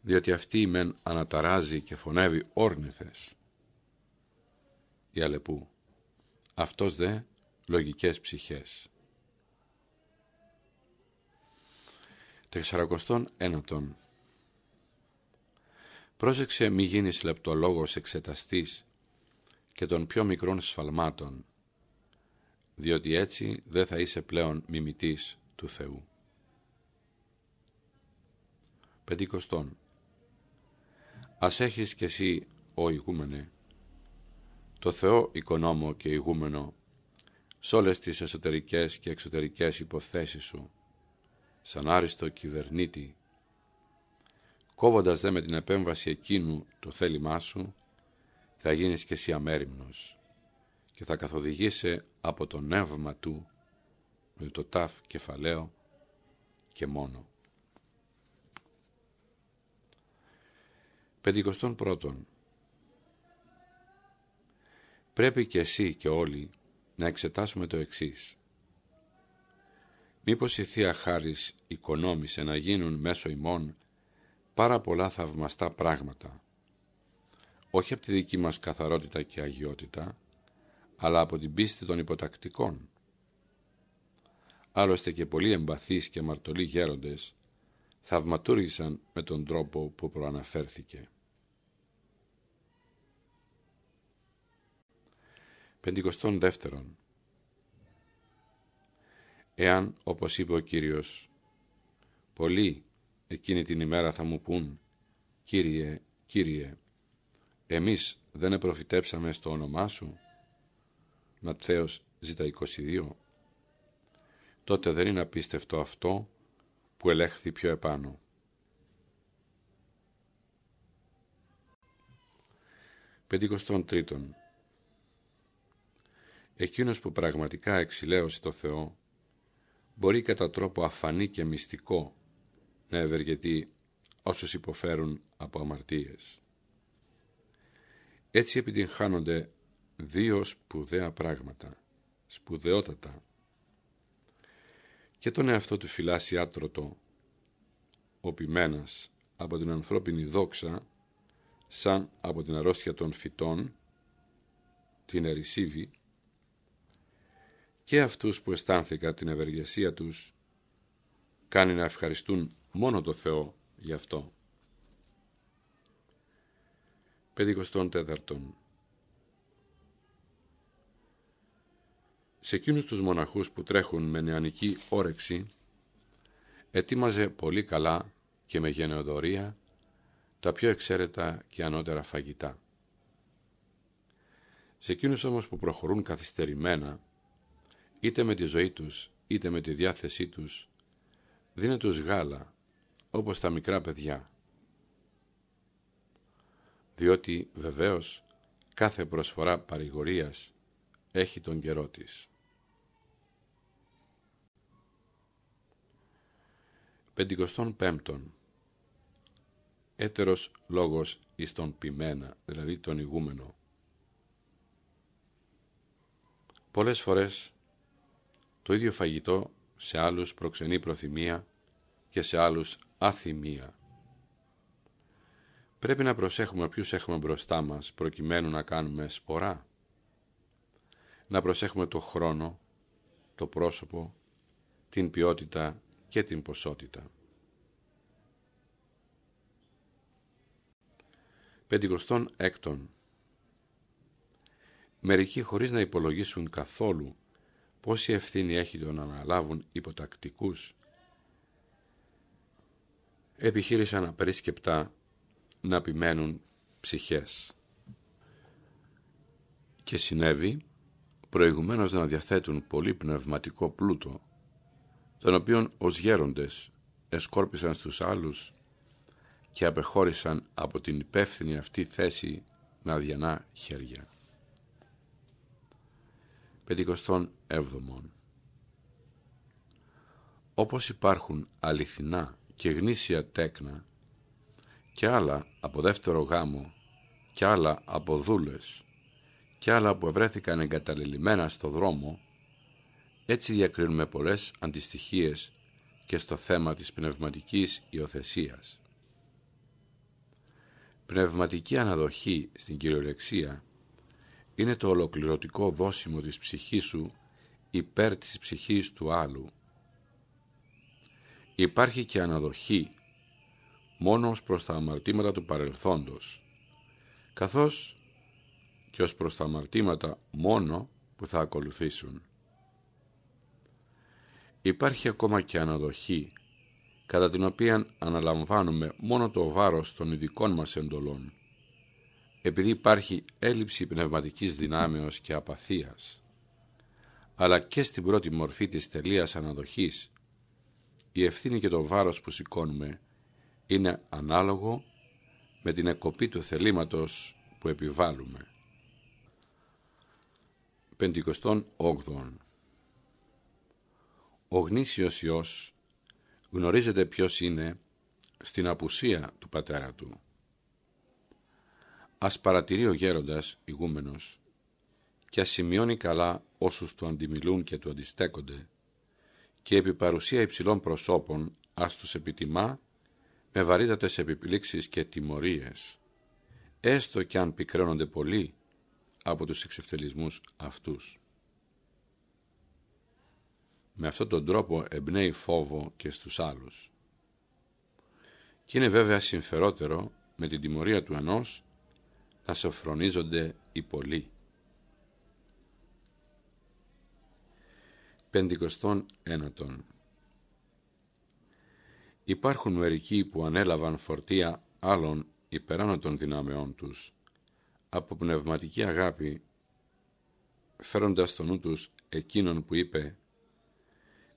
Διότι αυτή η μεν αναταράζει και φωνεύει όρνηθες. Η Αλεπού. Αυτός δε λογικές ψυχές. 401. Πρόσεξε μη γίνεις λεπτολόγος εξεταστής και των πιο μικρών σφαλμάτων, διότι έτσι δεν θα είσαι πλέον μιμητής του Θεού. Πεντηκοστών. Ας έχεις κι εσύ, ο ηγούμενε, το Θεό οικονόμο και ηγούμενο σ' όλες τις εσωτερικές και εξωτερικές υποθέσεις σου, σαν άριστο κυβερνήτη Κόβοντας δε με την επέμβαση εκείνου το θέλημά σου, θα γίνεις και εσύ αμέριμνος και θα καθοδηγήσει από το νεύμα του με το ταφ κεφαλαίο και μόνο. 51. Πρέπει και εσύ και όλοι να εξετάσουμε το εξής. Μήπως η Θεία Χάρις οικονόμησε να γίνουν μέσω ημών πάρα πολλά θαυμαστά πράγματα. Όχι από τη δική μας καθαρότητα και αγιότητα, αλλά από την πίστη των υποτακτικών. Άλλωστε και πολλοί εμπαθείς και αμαρτωλοί γέροντες θαυματούργησαν με τον τρόπο που προαναφέρθηκε. Πεντηκοστών Εάν, όπως είπε ο Κύριος, πολλοί Εκείνη την ημέρα θα μου πούν «Κύριε, Κύριε, εμείς δεν επροφητέψαμε στο όνομά Σου» ζητα Z22 Τότε δεν είναι απίστευτο αυτό που ελέγχθη πιο επάνω. Πεντηκοστών τρίτον Εκείνος που πραγματικά εξηλαίωσε το Θεό μπορεί κατά τρόπο αφανή και μυστικό να ευεργετεί όσους υποφέρουν από αμαρτίες. Έτσι επιτυγχάνονται δύο σπουδαία πράγματα, σπουδαιότατα. Και τον εαυτό του φυλάσσει άτρωτο, οπιμένας από την ανθρώπινη δόξα, σαν από την αρρώστια των φυτών, την ερησίβη, και αυτούς που αισθάνθηκα την ευεργεσία τους, κάνει να ευχαριστούν μόνο το Θεό γι' αυτό. 54. Σε εκείνους τους μοναχούς που τρέχουν με νεανική όρεξη, ετοίμαζε πολύ καλά και με γενεοδορία τα πιο εξαίρετα και ανώτερα φαγητά. Σε εκείνους όμως που προχωρούν καθυστερημένα, είτε με τη ζωή τους, είτε με τη διάθεσή τους, δίνε τους γάλα, όπως τα μικρά παιδιά. Διότι βεβαίως κάθε προσφορά παρηγορίας έχει τον καιρό της. 55. Έτερος λόγος εις τον ποιμένα, δηλαδή τον ηγούμενο. Πολλές φορές το ίδιο φαγητό σε άλλους προξενεί προθυμία και σε άλλους αθυμία. Πρέπει να προσέχουμε ποιους έχουμε μπροστά μας προκειμένου να κάνουμε σπορά. Να προσέχουμε το χρόνο, το πρόσωπο, την ποιότητα και την ποσότητα. 56. Μερικοί χωρίς να υπολογίσουν καθόλου πόση ευθύνη έχει το να αναλάβουν υποτακτικούς επιχείρησαν απερίσκεπτα να επιμένουν ψυχές. Και συνέβη προηγουμένως να διαθέτουν πολύ πνευματικό πλούτο, τον οποίον ως γέροντες εσκόρπισαν στους άλλους και απεχώρησαν από την υπεύθυνη αυτή θέση με αδιανά χέρια. 57. Όπως υπάρχουν αληθινά και γνήσια τέκνα και άλλα από δεύτερο γάμο και άλλα από δούλες και άλλα που ευρέθηκαν εγκαταλελειμμένα στο δρόμο, έτσι διακρίνουμε πολλές αντιστοιχίες και στο θέμα της πνευματικής υιοθεσίας. Πνευματική αναδοχή στην κυριολεξία είναι το ολοκληρωτικό δόσιμο της ψυχής σου υπέρ της ψυχής του άλλου υπάρχει και αναδοχή μόνο ως προς τα αμαρτήματα του παρελθόντος, καθώς και ως προς τα αμαρτήματα μόνο που θα ακολουθήσουν. Υπάρχει ακόμα και αναδοχή, κατά την οποία αναλαμβάνουμε μόνο το βάρος των ειδικών μας εντολών, επειδή υπάρχει έλλειψη πνευματικής δυνάμεως και απαθίας, αλλά και στην πρώτη μορφή της τελείας αναδοχής, η ευθύνη και το βάρος που σηκώνουμε είναι ανάλογο με την εκοπή του θελήματος που επιβάλλουμε. 58. Ο γνήσιος Υιός γνωρίζεται ποιος είναι στην απουσία του πατέρα του. Ας παρατηρεί ο γέροντας ηγούμενος και ας σημειώνει καλά όσους του αντιμιλούν και του αντιστέκονται και επί παρουσία υψηλών προσώπων ας τους επιτιμά με βαρύτατες επιπλήξεις και τιμωρίες, έστω κι αν πικραίνονται πολύ από τους εξευτελισμούς αυτούς. Με αυτόν τον τρόπο εμπνέει φόβο και στους άλλους. Και είναι βέβαια συμφερότερο με την τιμωρία του ενός να σοφρονίζονται οι πολλοί. 59. Υπάρχουν μερικοί που ανέλαβαν φορτία άλλων υπεράνω των δυνάμεών τους, από πνευματική αγάπη, φέροντας στο νου τους εκείνον που είπε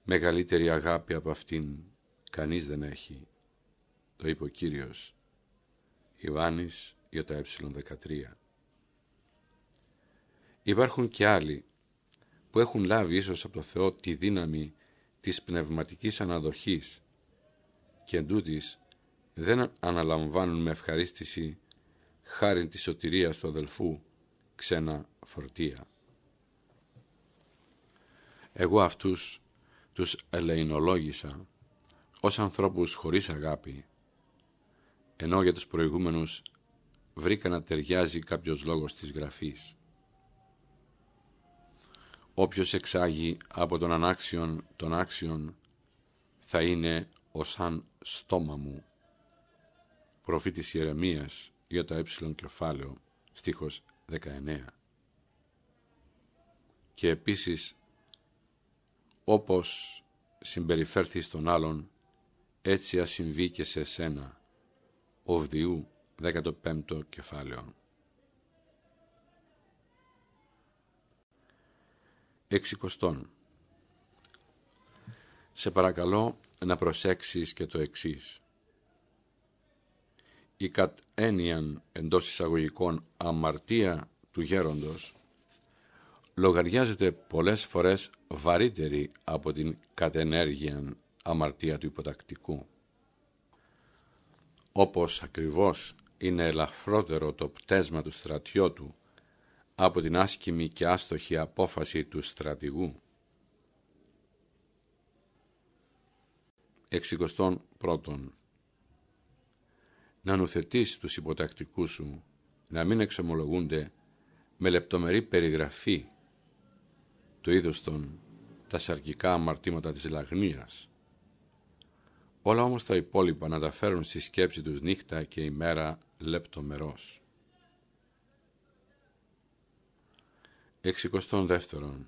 «Μεγαλύτερη αγάπη από αυτήν κανείς δεν έχει», το είπε ο Κύριος, Ιωάννης Ιωτα 13. Ε Υπάρχουν και άλλοι που έχουν λάβει ίσως από το Θεό τη δύναμη της πνευματικής αναδοχής και εντούτοις δεν αναλαμβάνουν με ευχαρίστηση χάρη της σωτηρίας του αδελφού ξένα φορτία. Εγώ αυτούς τους ελεηνολόγησα ως ανθρώπους χωρίς αγάπη, ενώ για τους προηγούμενους βρήκα να ταιριάζει κάποιος λόγος της Γραφής. Όποιος εξάγει από τον ανάξιον τον άξιον θα είναι ο σαν στόμα μου. Προφήτης Ιερεμίας για το ε κεφάλαιο στίχος 19. Και επίσης όπως συμπεριφέρθη στον άλλον έτσι ασυμβεί και σε σένα. Οβδιού 15ο κεφάλαιο. εξικοστών. Σε παρακαλώ να προσέξεις και το εξής. Η κατ' έννοιαν εντός εισαγωγικών αμαρτία του γέροντος λογαριάζεται πολλές φορές βαρύτερη από την ενέργειαν αμαρτία του υποτακτικού. Όπως ακριβώς είναι ελαφρότερο το πτέσμα του στρατιώτου από την άσκημη και άστοχη απόφαση του στρατηγού. 61. Να νουθετείς τους υποτακτικούς σου, να μην εξομολογούνται με λεπτομερή περιγραφή του είδους των τα σαρκικά αμαρτήματα της λαγνίας. Όλα όμως τα υπόλοιπα να τα φέρουν στη σκέψη τους νύχτα και ημέρα λεπτομερώς. 62.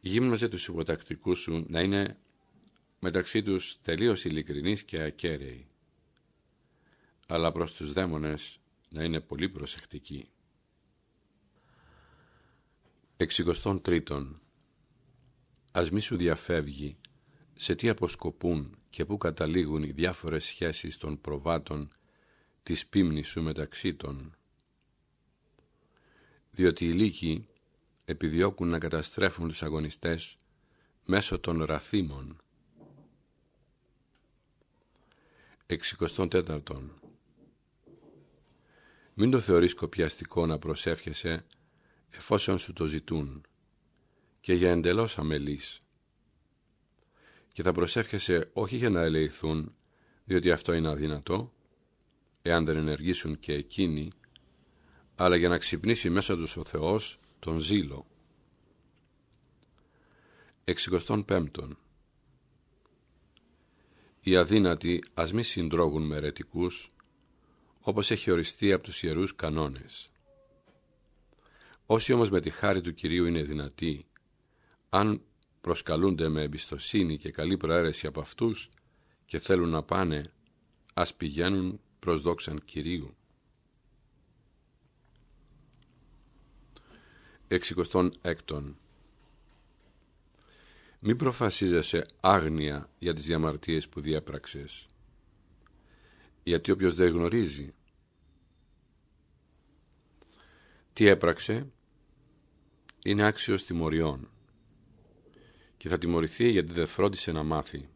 Γύμνωσε τους υποτακτικούς σου να είναι μεταξύ τους τελείως ειλικρινείς και ακέραιοι, αλλά προς τους δαίμονες να είναι πολύ προσεκτικοί. 63. Ας μη σου διαφεύγει σε τι αποσκοπούν και πού καταλήγουν οι διάφορες σχέσεις των προβάτων της πίμνης σου μεταξύ των διότι οι λύκοι επιδιώκουν να καταστρέφουν τους αγωνιστές μέσω των ραθήμων. 64. Μην το θεωρείς κοπιαστικό να προσεύχεσαι εφόσον σου το ζητούν και για εντελώς αμελής. Και θα προσεύχεσαι όχι για να ελεηθούν, διότι αυτό είναι αδύνατο, εάν δεν ενεργήσουν και εκείνοι αλλά για να ξυπνήσει μέσα τους ο Θεός τον ζήλο. 65. Οι αδύνατοι ας μη συντρώγουν με ρετικούς, όπως έχει οριστεί από τους ιερούς κανόνες. Όσοι όμως με τη χάρη του Κυρίου είναι δυνατοί, αν προσκαλούνται με εμπιστοσύνη και καλή προαίρεση από αυτούς και θέλουν να πάνε, ας πηγαίνουν προς δόξαν Κυρίου. έκτων. μη προφασίζεσαι άγνοια για τις διαμαρτίες που διέπραξες, γιατί όποιος δεν γνωρίζει τι έπραξε είναι άξιος τιμωριών και θα τιμωρηθεί γιατί δεν φρόντισε να μάθει.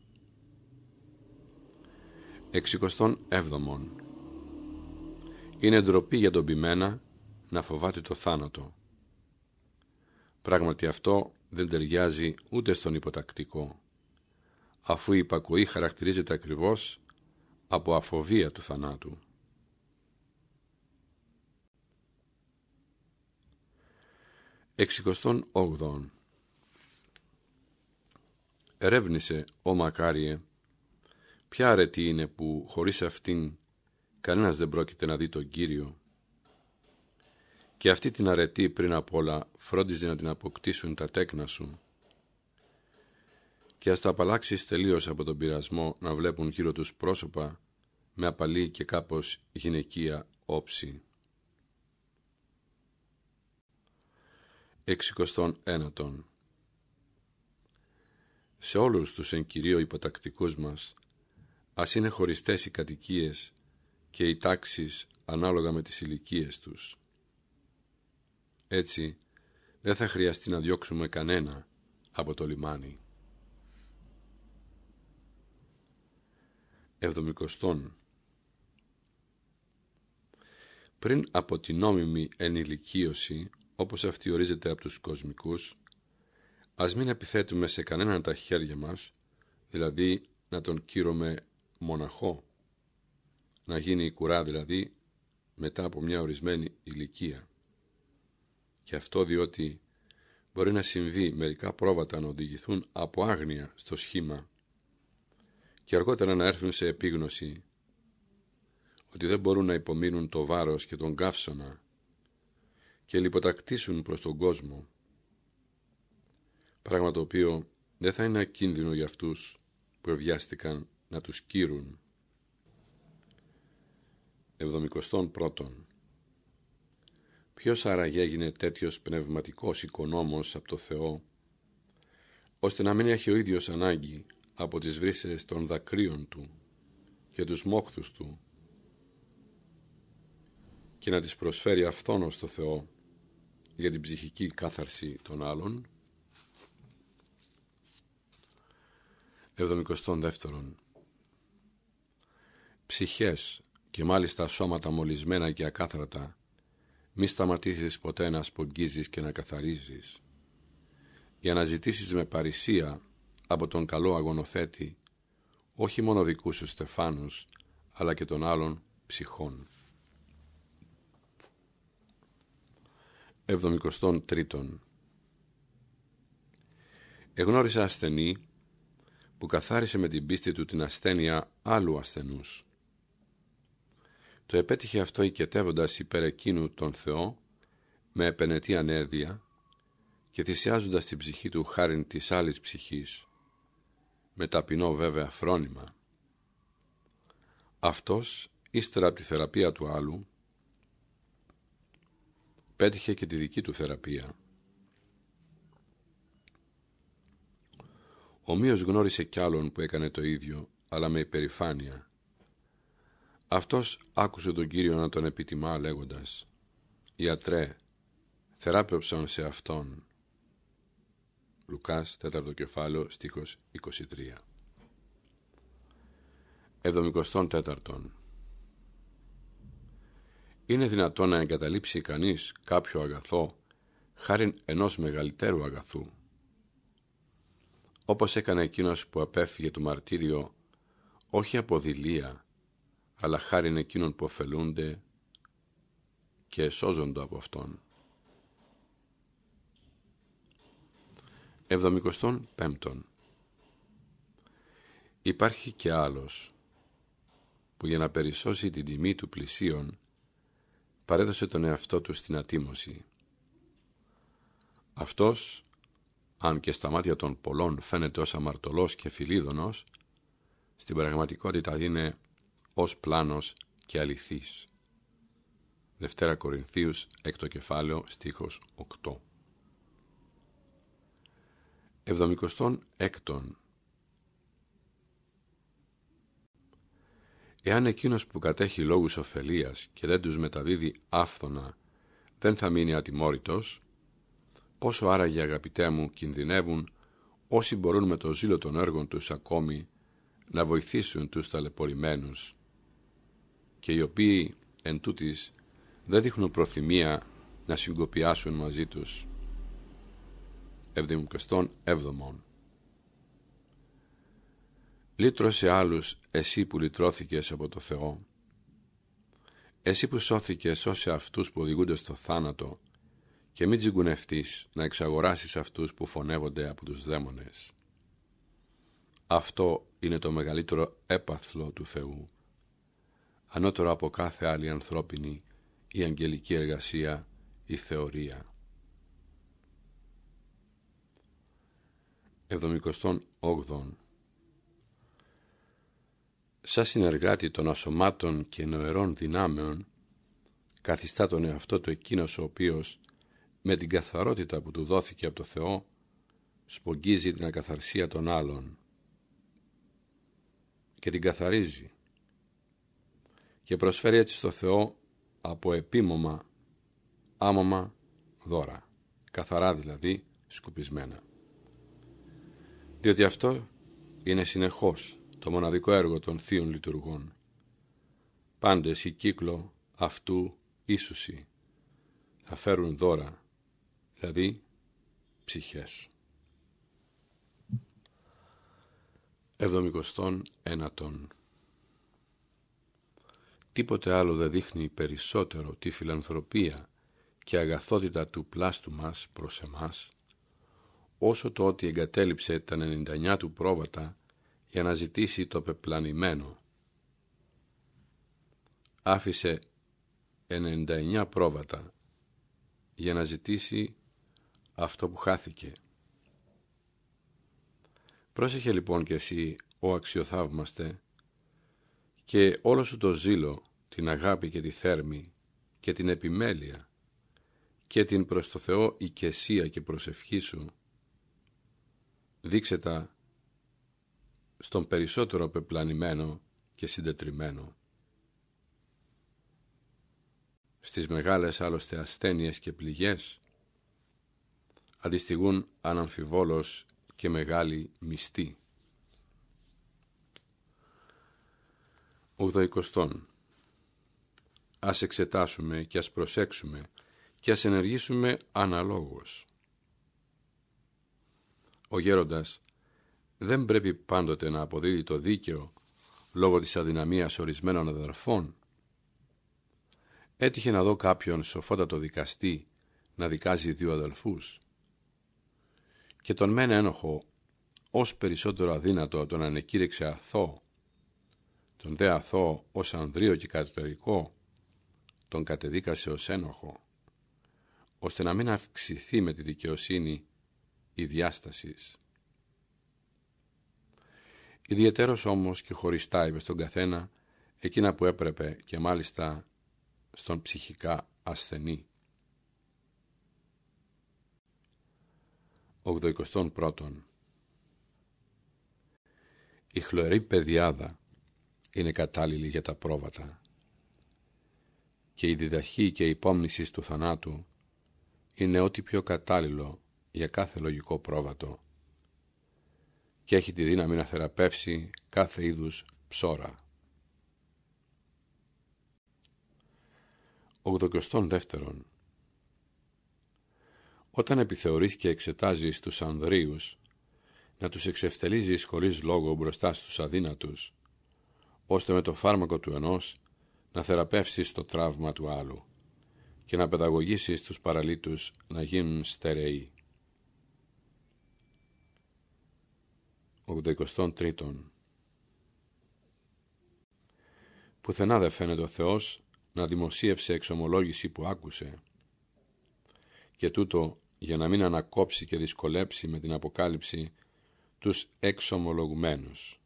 67. Είναι ντροπή για τον ποιμένα να φοβάται το θάνατο. Πράγματι αυτό δεν ταιριάζει ούτε στον υποτακτικό, αφού η υπακοή χαρακτηρίζεται ακριβώς από αφοβία του θανάτου. Εξικοστών ογδόν. Ερεύνησε, ο Μακάριε, ποια αρετή είναι που χωρίς αυτήν κανένας δεν πρόκειται να δει τον Κύριο και αυτή την αρετή πριν απ' όλα φρόντιζε να την αποκτήσουν τα τέκνα σου και ας το απαλλάξεις τελείως από τον πειρασμό να βλέπουν γύρω τους πρόσωπα με απαλή και κάπως γυναικεία όψη. 69. Σε όλους τους εν κυρίω υποτακτικούς μας, ας είναι χωριστές οι κατοικίες και οι τάξεις ανάλογα με τις ηλικίες τους. Έτσι δεν θα χρειαστεί να διώξουμε κανένα από το λιμάνι. 70. Πριν από την νόμιμη ενηλικίωση, όπως αυτή ορίζεται από τους κοσμικούς, ας μην επιθέτουμε σε κανέναν τα χέρια μας, δηλαδή να τον κύρωμε μοναχό, να γίνει η κουρά δηλαδή μετά από μια ορισμένη ηλικία. Και αυτό διότι μπορεί να συμβεί μερικά πρόβατα να οδηγηθούν από άγνοια στο σχήμα και αργότερα να έρθουν σε επίγνωση ότι δεν μπορούν να υπομείνουν το βάρος και τον καύσωνα και λιποτακτήσουν προς τον κόσμο, πράγμα το οποίο δεν θα είναι ακίνδυνο για αυτούς που ευγιάστηκαν να τους κύρουν. πρώτων Ποιος άραγε έγινε τέτοιος πνευματικός οικονόμος από το Θεό, ώστε να μην έχει ο ίδιος ανάγκη από τις βρύσες των δακρύων του και τους μόχθους του και να τις προσφέρει αυτόν στο το Θεό για την ψυχική κάθαρση των άλλων. 72. Ψυχές και μάλιστα σώματα μολυσμένα και ακάθρατα μη σταματήσεις ποτέ να σπογγίζεις και να καθαρίζεις. Για να ζητήσεις με παρησία από τον καλό αγωνοθέτη όχι μόνο δικούς σου στεφάνους, αλλά και των άλλων ψυχών. 73. Εγνώρισα ασθενή που καθάρισε με την πίστη του την ασθένεια άλλου ασθενούς το επέτυχε αυτό οικετεύοντας υπέρ εκείνου τον Θεό με επενετή ανέδεια και θυσιάζοντας την ψυχή του χάριν της άλλης ψυχής, με ταπεινό βέβαια φρόνημα. Αυτός, ύστερα από τη θεραπεία του άλλου, πέτυχε και τη δική του θεραπεία. Ομοίως γνώρισε κι άλλον που έκανε το ίδιο, αλλά με υπερηφάνεια, αυτός άκουσε τον Κύριο να τον επιτιμά λέγοντας «Ιατρέ, θεράπευσον σε Αυτόν». τέταρτο κεφάλαιο, στίχος 23. τέταρτον. Είναι δυνατόν να εγκαταλείψει κανείς κάποιο αγαθό χάριν ενός μεγαλύτερου αγαθού. Όπως έκανε εκείνος που απέφυγε το μαρτύριο όχι από δειλία, αλλά χάριν εκείνων που ωφελούνται και σώζονται από Αυτόν. 75. Υπάρχει και άλλος που για να περισσώσει την τιμή του πλησίον παρέδωσε τον εαυτό του στην ατίμωση. Αυτός, αν και στα μάτια των πολλών φαίνεται ως αμαρτωλός και φιλίδωνος, στην πραγματικότητα είναι ως πλάνος και αληθής. Δευτέρα Κορινθίους, έκτο κεφάλαιο, στίχος 8. έκτον Εάν εκείνος που κατέχει λόγους ωφελίας και δεν τους μεταδίδει άφθονα δεν θα μείνει ατιμόρυτος, πόσο άραγε αγαπητέ μου κινδυνεύουν όσοι μπορούν με το ζήλο των έργων τους ακόμη να βοηθήσουν τους ταλαιπωρημένους και οι οποίοι εν τούτης, δεν δείχνουν προθυμία να συγκοπιάσουν μαζί τους. Εβδομών Λύτρωσε άλλους εσύ που λυτρώθηκες από το Θεό. Εσύ που σώθηκες όσε αυτούς που οδηγούνται στο θάνατο και μην τζιγκουνευτείς να εξαγοράσεις αυτούς που φωνεύονται από τους δαίμονες. Αυτό είναι το μεγαλύτερο έπαθλο του Θεού ανώτερο από κάθε άλλη ανθρώπινη, η αγγελική εργασία, η θεωρία. 78. Σαν συνεργάτη των ασωμάτων και νοερών δυνάμεων, καθιστά τον εαυτό του εκείνος ο οποίος, με την καθαρότητα που του δόθηκε από το Θεό, σπογγίζει την ακαθαρσία των άλλων και την καθαρίζει και προσφέρει έτσι στο Θεό από επίμομα, άμωμα δώρα, καθαρά δηλαδή σκουπισμένα. Διότι αυτό είναι συνεχώς το μοναδικό έργο των θείων λειτουργών. Πάντες η κύκλο αυτού ίσουση θα φέρουν δώρα, δηλαδή ψυχές. Ενατών Τίποτε άλλο δεν δείχνει περισσότερο τη φιλανθρωπία και αγαθότητα του πλάστου μας προς εμάς, όσο το ότι εγκατέλειψε τα 99 του πρόβατα για να ζητήσει το πεπλανημένο. Άφησε 99 πρόβατα για να ζητήσει αυτό που χάθηκε. Πρόσεχε λοιπόν κι εσύ, ο αξιοθαύμαστε, και όλο σου το ζήλο, την αγάπη και τη θέρμη και την επιμέλεια και την προς το Θεό και προσευχή σου, δείξε τα στον περισσότερο πεπλανημένο και συντετριμένο. Στις μεγάλες άλλωστε ασθένειες και πληγές αντιστοιχούν αναμφιβόλως και μεγάλη μισθή. Ουδοικοστών. Ας εξετάσουμε και ας προσέξουμε και ας ενεργήσουμε αναλόγως. Ο γέροντας δεν πρέπει πάντοτε να αποδίδει το δίκαιο λόγω της αδυναμίας ορισμένων αδερφών. Έτυχε να δω κάποιον σοφότατο δικαστή να δικάζει δύο αδελφούς και τον μεν ένοχο ως περισσότερο αδύνατο τον ανεκήρυξε αθώο τον δε αθώο ως ανδρείο και τον κατεδίκασε ως ένοχο, ώστε να μην αυξηθεί με τη δικαιοσύνη η διάστασης. Ιδιαιτέρως όμως και χωριστά είπε στον καθένα εκείνα που έπρεπε και μάλιστα στον ψυχικά ασθενή. 81. Η χλωρή παιδιάδα είναι κατάλληλη για τα πρόβατα και η διδαχή και η υπόμνηση του θανάτου είναι ό,τι πιο κατάλληλο για κάθε λογικό πρόβατο και έχει τη δύναμη να θεραπεύσει κάθε είδους ψώρα. δεύτερον Όταν επιθεωρείς και εξετάζεις τους ανδρίους, να τους εξευτελίζεις χωρίς λόγο μπροστά στους αδύνατους, ώστε με το φάρμακο του ενός να θεραπεύσεις το τραύμα του άλλου και να παιδαγωγήσεις τους παραλίτους να γίνουν στερεοί. 83. Πουθενά δεν φαίνεται ο Θεός να δημοσίευσε εξομολόγηση που άκουσε και τούτο για να μην ανακόψει και δυσκολέψει με την αποκάλυψη τους εξομολογουμένους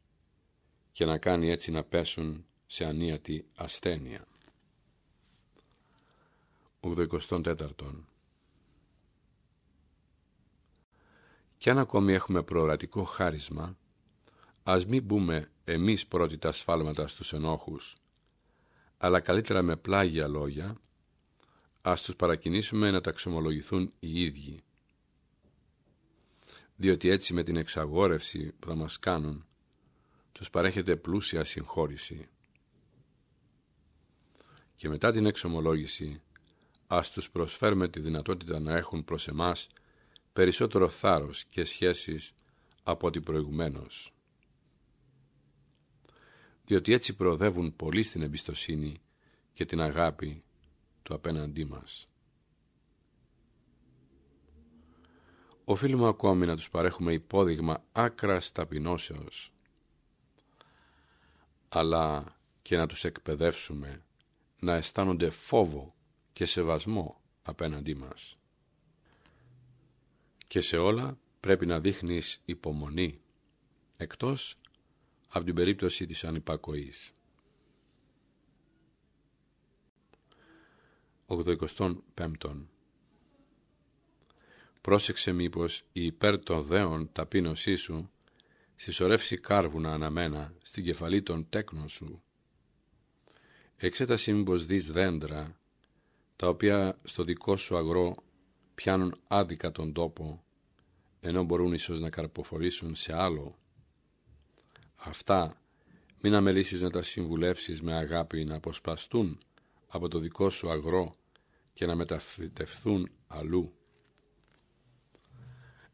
και να κάνει έτσι να πέσουν σε ανίατη ασθένεια. 84. Κι αν ακόμη έχουμε προορατικό χάρισμα, ας μην μπούμε εμείς πρώτοι τα σφάλματα στους ενόχους, αλλά καλύτερα με πλάγια λόγια, ας τους παρακινήσουμε να ταξιμολογηθούν οι ίδιοι. Διότι έτσι με την εξαγόρευση που θα μας κάνουν, τους παρέχεται πλούσια συγχώρηση. Και μετά την εξομολόγηση, ας τους προσφέρουμε τη δυνατότητα να έχουν προς εμάς περισσότερο θάρρος και σχέσεις από ό,τι προηγουμένως. Διότι έτσι προοδεύουν πολύ στην εμπιστοσύνη και την αγάπη του απέναντί μας. Οφείλουμε ακόμη να τους παρέχουμε υπόδειγμα άκρας ταπεινώσεως, αλλά και να τους εκπαιδεύσουμε να αισθάνονται φόβο και σεβασμό απέναντί μας. Και σε όλα πρέπει να δείχνεις υπομονή, εκτός από την περίπτωση της ανυπακοής. 85. Πρόσεξε μήπως η υπέρ των δέων ταπείνωσή σου συσσωρεύσει κάρβουνα αναμένα στην κεφαλή των τέκνων σου. Εξέταση μήπως δεις δέντρα, τα οποία στο δικό σου αγρό πιάνουν άδικα τον τόπο, ενώ μπορούν ίσως να καρποφορήσουν σε άλλο. Αυτά μην αμελήσεις να τα συμβουλεύσεις με αγάπη να αποσπαστούν από το δικό σου αγρό και να μεταφυτευθούν αλλού.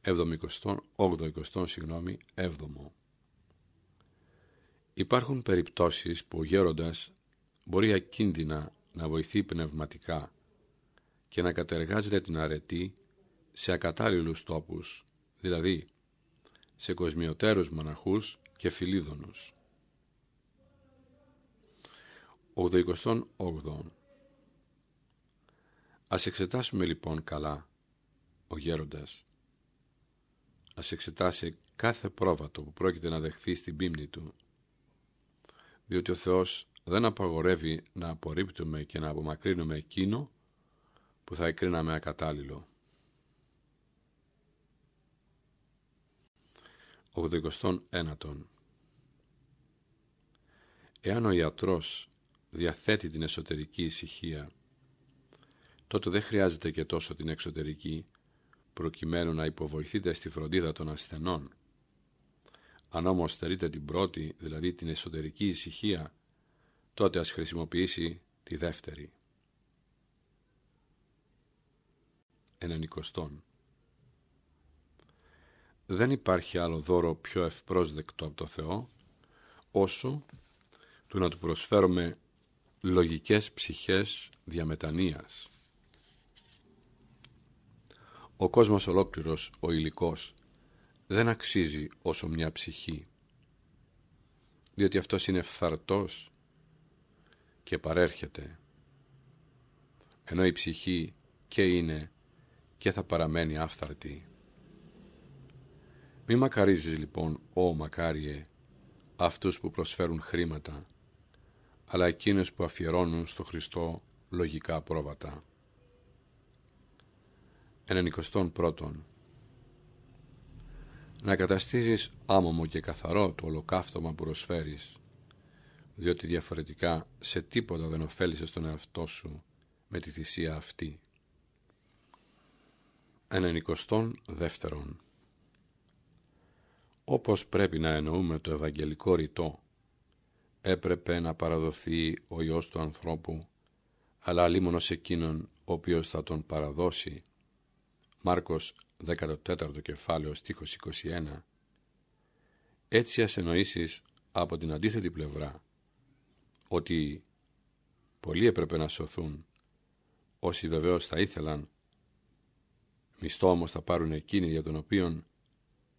Εβδομικοστόν, όγδοικοστόν, συγγνώμη, 7. Υπάρχουν περιπτώσεις που ο γέροντας μπορεί ακίνδυνα να βοηθεί πνευματικά και να κατεργάζεται την αρετή σε ακατάλληλους τόπους, δηλαδή σε κοσμιωτέρους μοναχούς και φιλίδωνους. 88. Ας εξετάσουμε λοιπόν καλά ο γέροντας ας εξετάσει κάθε πρόβατο που πρόκειται να δεχθεί στην πίμνη του, διότι ο Θεός δεν απαγορεύει να απορρίπτουμε και να απομακρύνουμε εκείνο που θα εκρίναμε ακατάλληλο. ένατον Εάν ο ιατρός διαθέτει την εσωτερική ησυχία, τότε δεν χρειάζεται και τόσο την εξωτερική, προκειμένου να υποβοηθείτε στη φροντίδα των ασθενών. Αν όμως θερείτε την πρώτη, δηλαδή την εσωτερική ησυχία, τότε ας χρησιμοποιήσει τη δεύτερη. Έναν Δεν υπάρχει άλλο δώρο πιο ευπρόσδεκτο από το Θεό, όσο του να του προσφέρουμε λογικές ψυχές διαμετανοίας. Ο κόσμος ολόκληρος, ο υλικός, δεν αξίζει όσο μια ψυχή, διότι αυτός είναι φθαρτός και παρέρχεται, ενώ η ψυχή και είναι και θα παραμένει άφθαρτη. Μη μακαρίζεις λοιπόν, ο μακάριε, αυτούς που προσφέρουν χρήματα, αλλά εκείνους που αφιερώνουν στο Χριστό λογικά πρόβατα. 91. Να καταστήσεις άμομο και καθαρό το ολοκαύτωμα που προσφέρεις, διότι διαφορετικά σε τίποτα δεν ωφέλησες τον εαυτό σου με τη θυσία αυτή. 92. δεύτερον. Όπως πρέπει να εννοούμε το Ευαγγελικό ρητό, έπρεπε να παραδοθεί ο Υιός του ανθρώπου, αλλά λίμωνος εκείνον ο οποίος θα τον παραδώσει Μάρκος 14 14ο κεφάλαιο στίχος 21 έτσι ας εννοήσεις από την αντίθετη πλευρά ότι πολλοί έπρεπε να σωθούν όσοι βεβαίως θα ήθελαν μισθό όμως θα πάρουν εκείνοι για τον οποίον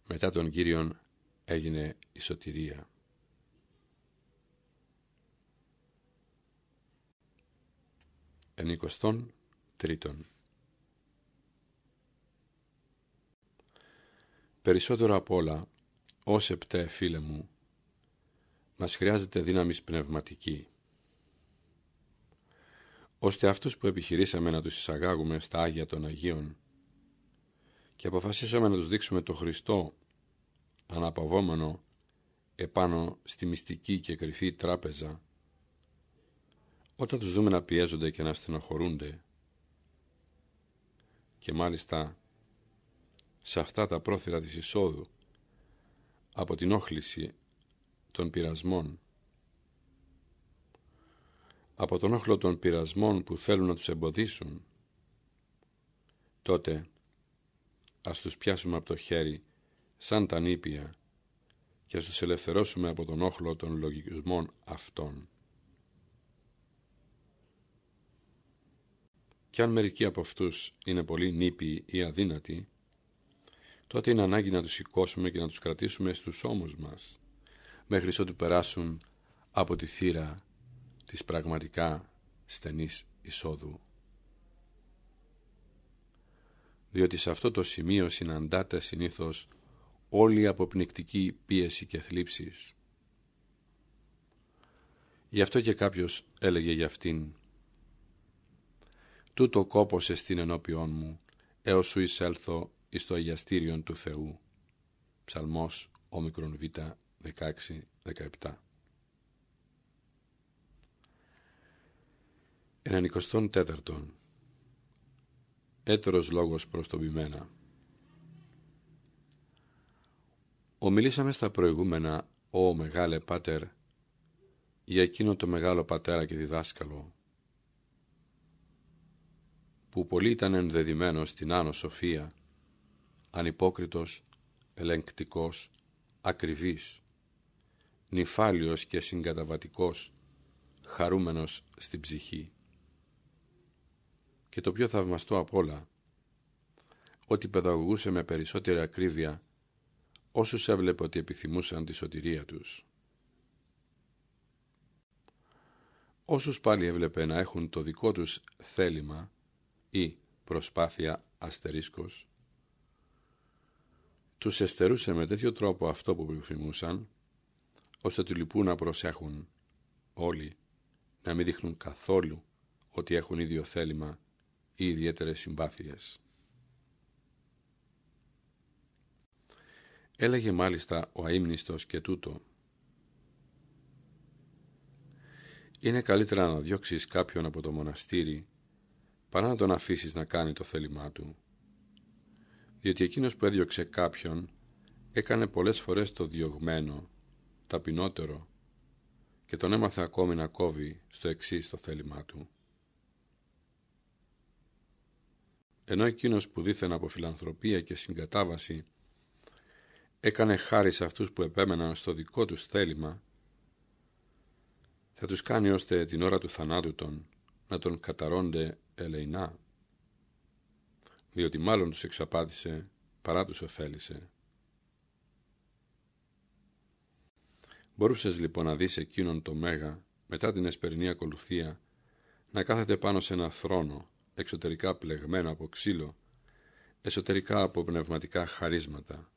μετά τον Κύριον έγινε η σωτηρία. Εν 23. Περισσότερο απ' όλα, ως επτέ φίλε μου, μας χρειάζεται δύναμη πνευματική, ώστε αυτούς που επιχειρήσαμε να τους εισαγάγουμε στα Άγια των Αγίων και αποφασίσαμε να τους δείξουμε το Χριστό αναπαυόμενο επάνω στη μυστική και κρυφή τράπεζα, όταν τους δούμε να πιέζονται και να στενοχωρούνται και μάλιστα σε αυτά τα πρόθυρα της εισόδου από την όχληση των πειρασμών από τον όχλο των πειρασμών που θέλουν να τους εμποδίσουν τότε ας τους πιάσουμε από το χέρι σαν τα νήπια και ας τους ελευθερώσουμε από τον όχλο των λογισμών αυτών. Κι αν μερικοί από αυτούς είναι πολύ νήπιοι ή αδύνατοι, τότε είναι ανάγκη να τους σηκώσουμε και να τους κρατήσουμε στους ώμους μας, μέχρι ότου περάσουν από τη θύρα της πραγματικά στενής εισόδου. Διότι σε αυτό το σημείο συναντάται συνήθως όλη η αποπνικτική πίεση και θλίψεις. Γι' αυτό και κάποιος έλεγε για αυτήν «Τούτο κόποσε στην ενώπιόν μου, έως σου εισέλθω εις το αγιαστήριον του Θεού. Ψαλμός όμικρον β 16-17 εικοστόν τέταρτον Έτερος λόγος προς το ποιμένα Ομιλήσαμε στα προηγούμενα, «Ω Μεγάλε Πάτερ», για εκείνο το Μεγάλο Πατέρα και Διδάσκαλο, που πολύ ήταν ενδεδειμένο στην Άνω Σοφία ανυπόκριτος, ελεγκτικός, ακριβής, νυφάλιος και συγκαταβατικός, χαρούμενος στην ψυχή. Και το πιο θαυμαστό απ' όλα, ότι παιδαγωγούσε με περισσότερη ακρίβεια όσους έβλεπε ότι επιθυμούσαν τη σωτηρία τους. Όσους πάλι έβλεπε να έχουν το δικό τους θέλημα ή προσπάθεια αστερίσκος, τους εστερούσε με τέτοιο τρόπο αυτό που επιθυμούσαν, ώστε του λοιπού να προσέχουν όλοι, να μην δείχνουν καθόλου ότι έχουν ίδιο θέλημα ή ιδιαίτερες συμπάθειες. Έλεγε μάλιστα ο αείμνηστος και τούτο. Είναι καλύτερα να διώξεις κάποιον από το μοναστήρι παρά να τον αφήσεις να κάνει το θέλημά του διότι εκείνος που έδιωξε κάποιον έκανε πολλές φορές το διωγμένο, ταπεινότερο και τον έμαθε ακόμη να κόβει στο εξής το θέλημά του. Ενώ εκείνος που δίθεν από φιλανθρωπία και συγκατάβαση έκανε χάρη σε αυτούς που επέμεναν στο δικό τους θέλημα, θα τους κάνει ώστε την ώρα του θανάτου των να τον καταρώνται ελεϊνά διότι μάλλον τους εξαπάτησε παρά τους ωφέλησε. Μπορούσες λοιπόν να δεις εκείνον το Μέγα, μετά την εσπερινή ακολουθία, να κάθεται πάνω σε ένα θρόνο, εξωτερικά πλεγμένο από ξύλο, εσωτερικά από πνευματικά χαρίσματα.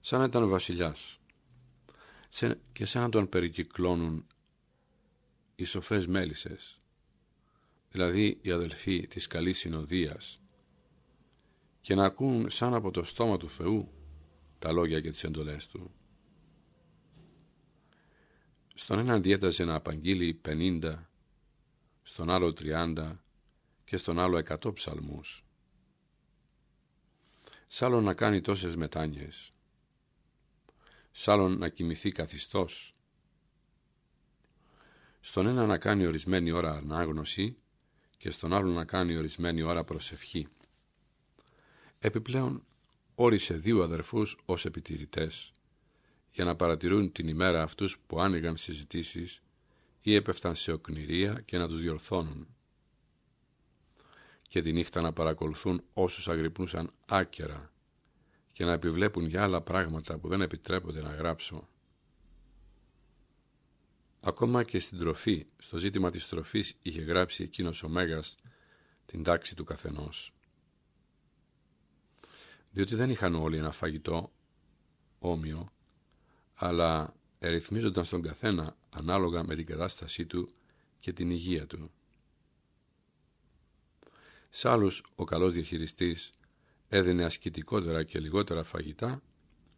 Σαν να ήταν βασιλιάς και σαν να τον περικυκλώνουν οι σοφές μέλισσες δηλαδή οι αδελφοί της καλής συνοδείας, και να ακούν σαν από το στόμα του Θεού τα λόγια και τις εντολές του. Στον έναν διέταζε να απαγγείλει 50, στον άλλο 30 και στον άλλο 100 ψαλμούς. Σ' να κάνει τόσες μετάνιες, σ' να κοιμηθεί καθιστός, στον ένα να κάνει ορισμένη ώρα ανάγνωση και στον άλλον να κάνει ορισμένη ώρα προσευχή. Επιπλέον όρισε δύο αδερφούς ως επιτηρητές για να παρατηρούν την ημέρα αυτούς που άνοιγαν συζητήσεις ή έπεφταν σε οκνηρία και να τους διορθώνουν και τη νύχτα να παρακολουθούν όσους αγρυπνούσαν άκερα και να επιβλέπουν για άλλα πράγματα που δεν επιτρέπονται να γράψω. Ακόμα και στην τροφή, στο ζήτημα της τροφής είχε γράψει εκείνος ο την τάξη του καθενός. Διότι δεν είχαν όλοι ένα φαγητό όμοιο, αλλά ερυθμίζονταν στον καθένα ανάλογα με την κατάστασή του και την υγεία του. Σ' άλλους, ο καλός διαχειριστής έδινε ασκητικότερα και λιγότερα φαγητά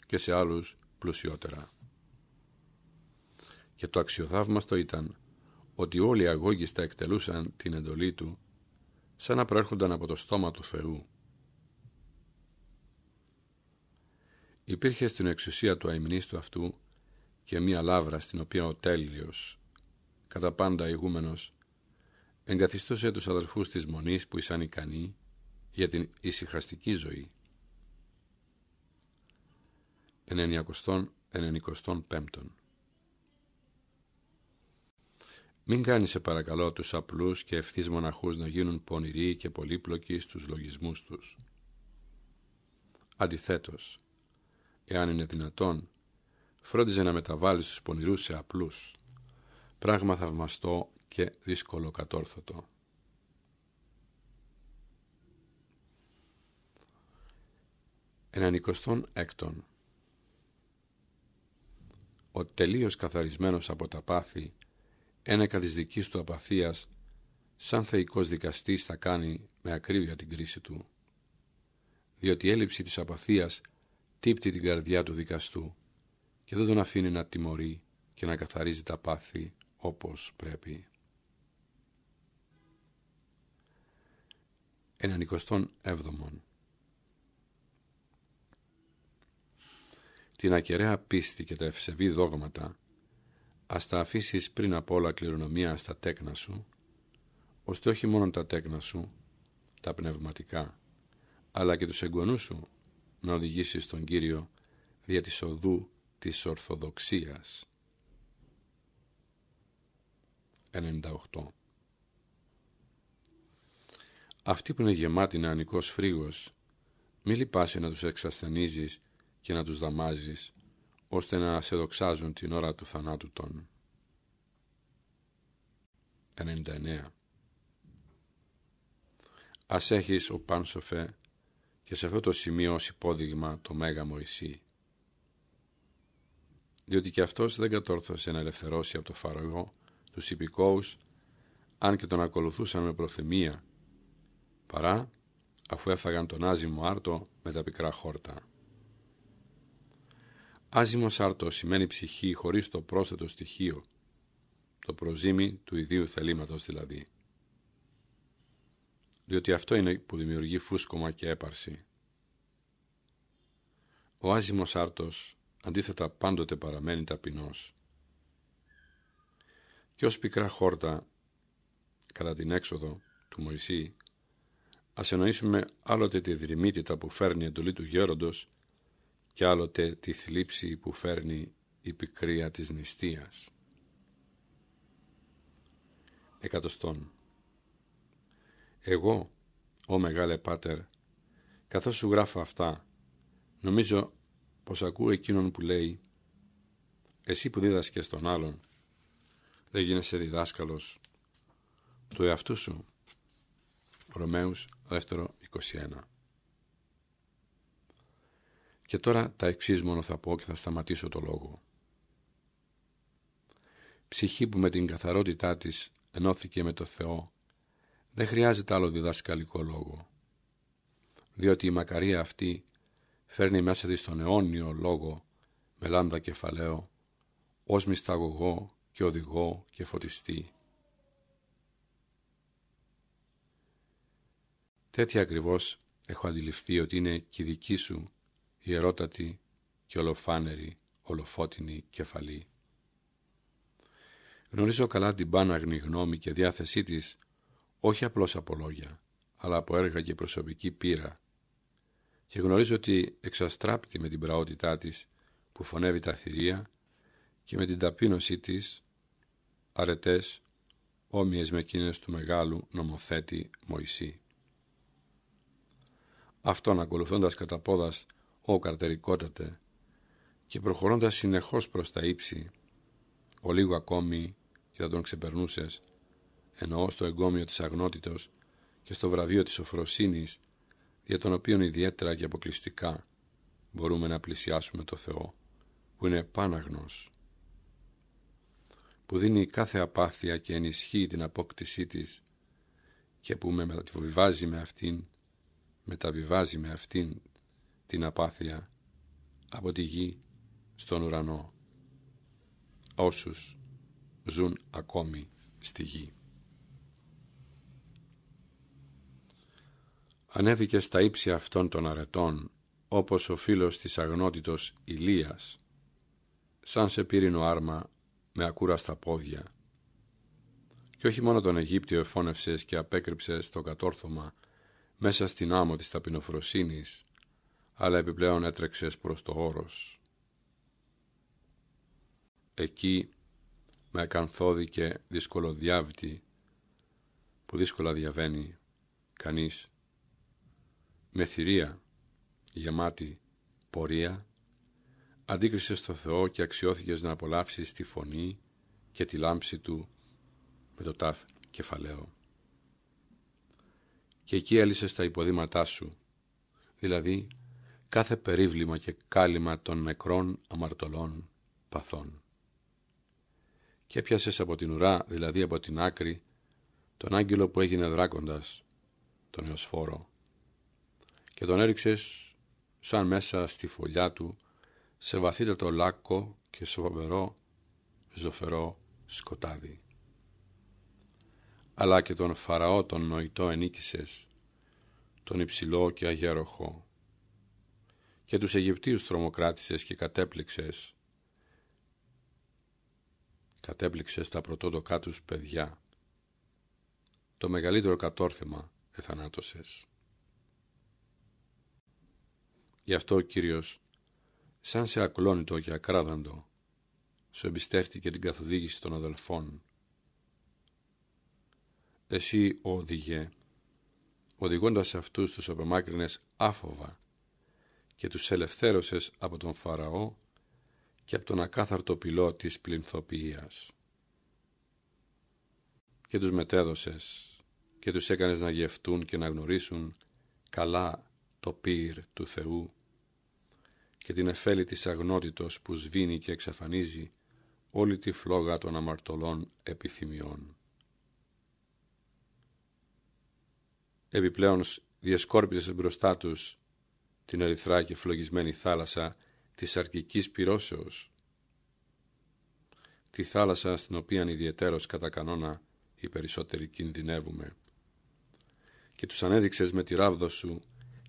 και σε άλλους πλουσιότερα. Και το αξιοθαύμαστο ήταν ότι όλοι οι αγώγιστα εκτελούσαν την εντολή του σαν να προέρχονταν από το στόμα του Θεού. Υπήρχε στην εξουσία του αημνίστου αυτού και μία λάβρα στην οποία ο τέλειος, κατά πάντα ηγούμενος, εγκαθιστούσε τους αδελφούς της Μονής που ήσαν ικανοί για την ησυχαστική ζωή. 995 μην κάνεις σε παρακαλώ τους απλούς και ευθύς μοναχούς να γίνουν πονηροί και πολύπλοκοι στους λογισμούς τους. Αντιθέτως, εάν είναι δυνατόν, φρόντιζε να μεταβάλεις τους πονηρούς σε απλούς, πράγμα θαυμαστό και δύσκολο κατόρθωτο. Έναν εικοστόν έκτον Ο τελείως καθαρισμένος από τα πάθη ένεκα της δικής του απαθίας, σαν θεϊκός δικαστής θα κάνει με ακρίβεια την κρίση του. Διότι η έλλειψη της απαθίας τύπτει την καρδιά του δικαστού και δεν τον αφήνει να τιμωρεί και να καθαρίζει τα πάθη όπως πρέπει. Έναν 27. Την ακεραία πίστη και τα ευσεβή δόγματα ας τα αφήσεις πριν απ' όλα κληρονομία στα τέκνα σου, ώστε όχι μόνο τα τέκνα σου, τα πνευματικά, αλλά και τους εγγονούς σου να οδηγήσεις τον Κύριο δια της οδού της Ορθοδοξίας. 98. Αυτοί που είναι γεμάτοι νεανικός φρίγος, μη λυπάσαι να τους εξασθενίζεις και να τους δαμάζεις, ώστε να σε δοξάζουν την ώρα του θανάτου των. 99. Ας έχεις ο Πάνσοφε και σε αυτό το σημείο ως υπόδειγμα το Μέγα Μωυσή. Διότι και αυτός δεν κατόρθωσε να ελευθερώσει από το φαραγό τους υπηκόους, αν και τον ακολουθούσαν με προθυμία, παρά αφού έφαγαν τον άζυμο άρτο με τα πικρά χόρτα. Άζυμος Σάρτος σημαίνει ψυχή χωρίς το πρόσθετο στοιχείο, το προζύμι του ιδίου θελήματος δηλαδή. Διότι αυτό είναι που δημιουργεί φούσκωμα και έπαρση. Ο άζημος άρτος αντίθετα πάντοτε παραμένει ταπεινός. Και ως πικρά χόρτα, κατά την έξοδο του Μωυσή, ας εννοήσουμε άλλοτε τη δρυμύτητα που φέρνει η εντολή του γέροντος κι άλλοτε τη θλίψη που φέρνει η πικρία της νηστείας. Εκατοστών Εγώ, ο Μεγάλε Πάτερ, καθώς σου γράφω αυτά, νομίζω πως ακούω εκείνον που λέει «Εσύ που δίδασκες τον άλλον, δεν γίνεσαι διδάσκαλος του εαυτού σου». Ρωμαίους 2.21 και τώρα τα εξής μόνο θα πω και θα σταματήσω το λόγο. Ψυχή που με την καθαρότητά της ενώθηκε με το Θεό, δεν χρειάζεται άλλο διδασκαλικό λόγο. Διότι η μακαρία αυτή φέρνει μέσα της τον αιώνιο λόγο με λάμδα κεφαλαίο, ως μυσταγωγό και οδηγό και φωτιστή. Τέτοια ακριβώς έχω αντιληφθεί ότι είναι και η δική σου ιερότατη και ολοφάνερη, ολοφώτινη κεφαλή. Γνωρίζω καλά την πάναγνη γνώμη και διάθεσή της, όχι απλώς από λόγια, αλλά από έργα και προσωπική πείρα. Και γνωρίζω ότι εξαστράπτει με την πραότητά της που φωνεύει τα θηρία και με την ταπείνωσή της αρετές όμοιες με εκείνες του μεγάλου νομοθέτη Μωυσή. Αυτόν ακολουθώντας κατά πόδας ο καρτερικότατε, και προχωρώντας συνεχώς προς τα ύψη, ο λίγο ακόμη και θα τον ξεπερνούσες, ενώ στο εγκόμιο της αγνότητος και στο βραβείο της οφροσύνης, για τον οποίο ιδιαίτερα και αποκλειστικά μπορούμε να πλησιάσουμε το Θεό, που είναι πάναγνος, που δίνει κάθε απάθεια και ενισχύει την απόκτησή της και που με μεταβιβάζει με αυτήν, μεταβιβάζει με αυτήν την απάθεια από τη γη στον ουρανό όσους ζουν ακόμη στη γη. Ανέβηκε στα ύψη αυτών των αρετών όπως ο φίλος της αγνότητος Ηλίας σαν σε πύρινο άρμα με ακούραστα πόδια και όχι μόνο τον Αιγύπτιο εφώνευσες και απέκρυψες το κατόρθωμα μέσα στην άμμο της ταπεινοφροσύνης αλλά επιπλέον έτρεξες προς το όρος. Εκεί με ακανθώδηκε διάβητη, που δύσκολα διαβαίνει κανείς με θηρία γεμάτη πορεία αντίκρισες στο Θεό και αξιώθηκες να απολαύσεις τη φωνή και τη λάμψη Του με το τάφ κεφαλαίο. Και εκεί έλυσες τα υποδήματά σου, δηλαδή κάθε περίβλημα και κάλυμα των νεκρών αμαρτωλών παθών. Και πιάσες από την ουρά, δηλαδή από την άκρη, τον άγγελο που έγινε δράκοντας, τον Ιωσφόρο, και τον έριξες σαν μέσα στη φωλιά του, σε βαθύτατο λάκκο και σοβαρό, ζωφερό σκοτάδι. Αλλά και τον Φαραώ τον νοητό ενίκησες, τον υψηλό και αγέροχο, και τους Αιγυπτίους τρομοκράτησες και κατέπληξες. Κατέπληξες τα πρωτότοκά τους παιδιά. Το μεγαλύτερο κατόρθεμα εθανάτωσες. Γι' αυτό ο Κύριος, σαν σε ακλόνητο και ακράδαντο, σου εμπιστεύτηκε την καθοδήγηση των αδελφών. Εσύ, ο οδηγέ, οδηγώντας αυτούς τους απομάκρυνες άφοβα και τους ελευθέρωσες από τον Φαραώ και από τον ακάθαρτο πυλό της πληνθοποιίας. Και τους μετέδωσες και τους έκανες να γευτούν και να γνωρίσουν καλά το πύρ του Θεού και την εφέλη της αγνότητος που σβήνει και εξαφανίζει όλη τη φλόγα των αμαρτωλών επιθυμιών. Επιπλέον διεσκόρπισες μπροστά τους την ερυθρά και φλογισμένη θάλασσα της αρκικής πυρόσεως, Τη θάλασσα στην οποία ιδιαιτέρως κατά κανόνα οι περισσότεροι κινδυνεύουμε. Και τους ανέδειξες με τη ράβδο σου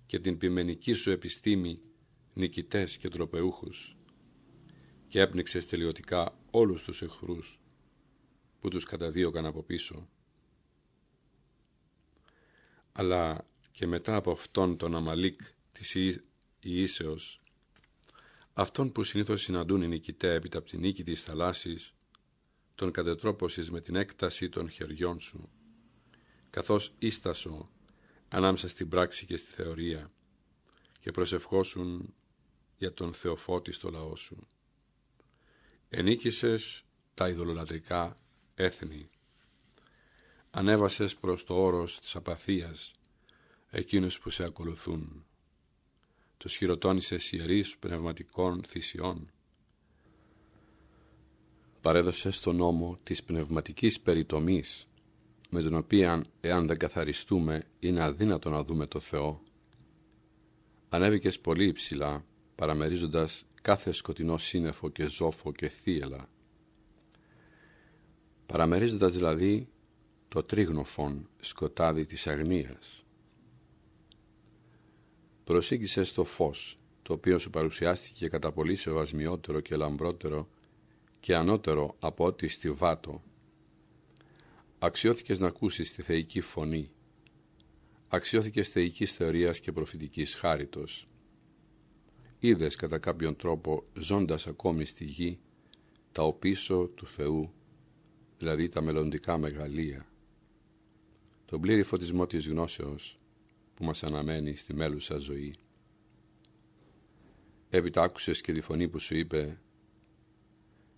και την ποιμενική σου επιστήμη νικητές και τροπεούχους και έπνιξες τελειωτικά όλους τους εχθρούς που τους καταδίωκαν από πίσω. Αλλά και μετά από αυτόν τον Αμαλίκ της Ιησεως, αυτόν που συνήθως συναντούν οι νικητές επί τα την της θαλάσσης, τον κατετρόπωσης με την έκταση των χεριών σου, καθώς ίστασο ανάμεσα στην πράξη και στη θεωρία και προσευχόσουν για τον Θεοφώτη στο λαό σου. Ενίκησες τα ειδωλολατρικά έθνη. Ανέβασες προς το όρος της απαθίας εκείνους που σε ακολουθούν τους χειροτώνησες ιερείς πνευματικών θυσιών. Παρέδωσες τον νόμο της πνευματικής περιτομής, με τον οποία εάν δεν καθαριστούμε είναι αδύνατο να δούμε το Θεό. Ανέβηκες πολύ υψηλά, παραμερίζοντας κάθε σκοτεινό σύννεφο και ζώφο και θύελα. Παραμερίζοντας δηλαδή το τρίγνοφον σκοτάδι της αγνίας προσήγησε στο φως, το οποίο σου παρουσιάστηκε κατά πολύ σεβασμιότερο και λαμπρότερο και ανώτερο από ό,τι στη βάτο. Αξιώθηκες να ακούσεις τη θεϊκή φωνή. Αξιώθηκες θεϊκής θεωρίας και προφητικής χάριτος. Είδες κατά κάποιον τρόπο ζώντας ακόμη στη γη τα οπίσω του Θεού, δηλαδή τα μελλοντικά μεγαλεία. Τον πλήρη φωτισμό της γνώσεως που μας αναμένει στη μέλουσα ζωή. Έπειτα άκουσες και τη φωνή που σου είπε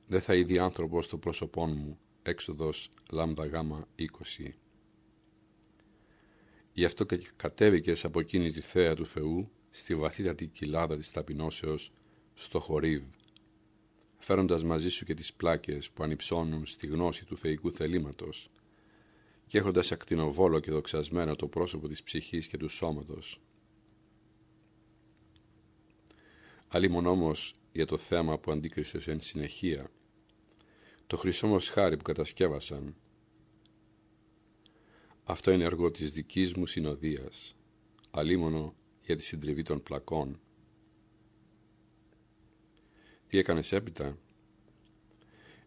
«Δεν θα είδει άνθρωπος το πρόσωπό μου» έξοδος λάμδα γάμα 20. Γι' αυτό κατέβηκες από εκείνη τη θέα του Θεού στη βαθύτατη κοιλάδα της ταπεινώσεως στο χορύβ, φέροντας μαζί σου και τις πλάκες που ανυψώνουν στη γνώση του θεϊκού θελήματος, και έχοντας ακτινοβόλο και δοξασμένο το πρόσωπο της ψυχής και του σώματος. Αλλήμον όμως για το θέμα που αντίκρισες εν συνεχεία, το χρυσό μας που κατασκεύασαν. Αυτό είναι έργο της δικής μου συνοδείας, αλίμονο για τη συντριβή των πλακών. Τι έκανες έπειτα?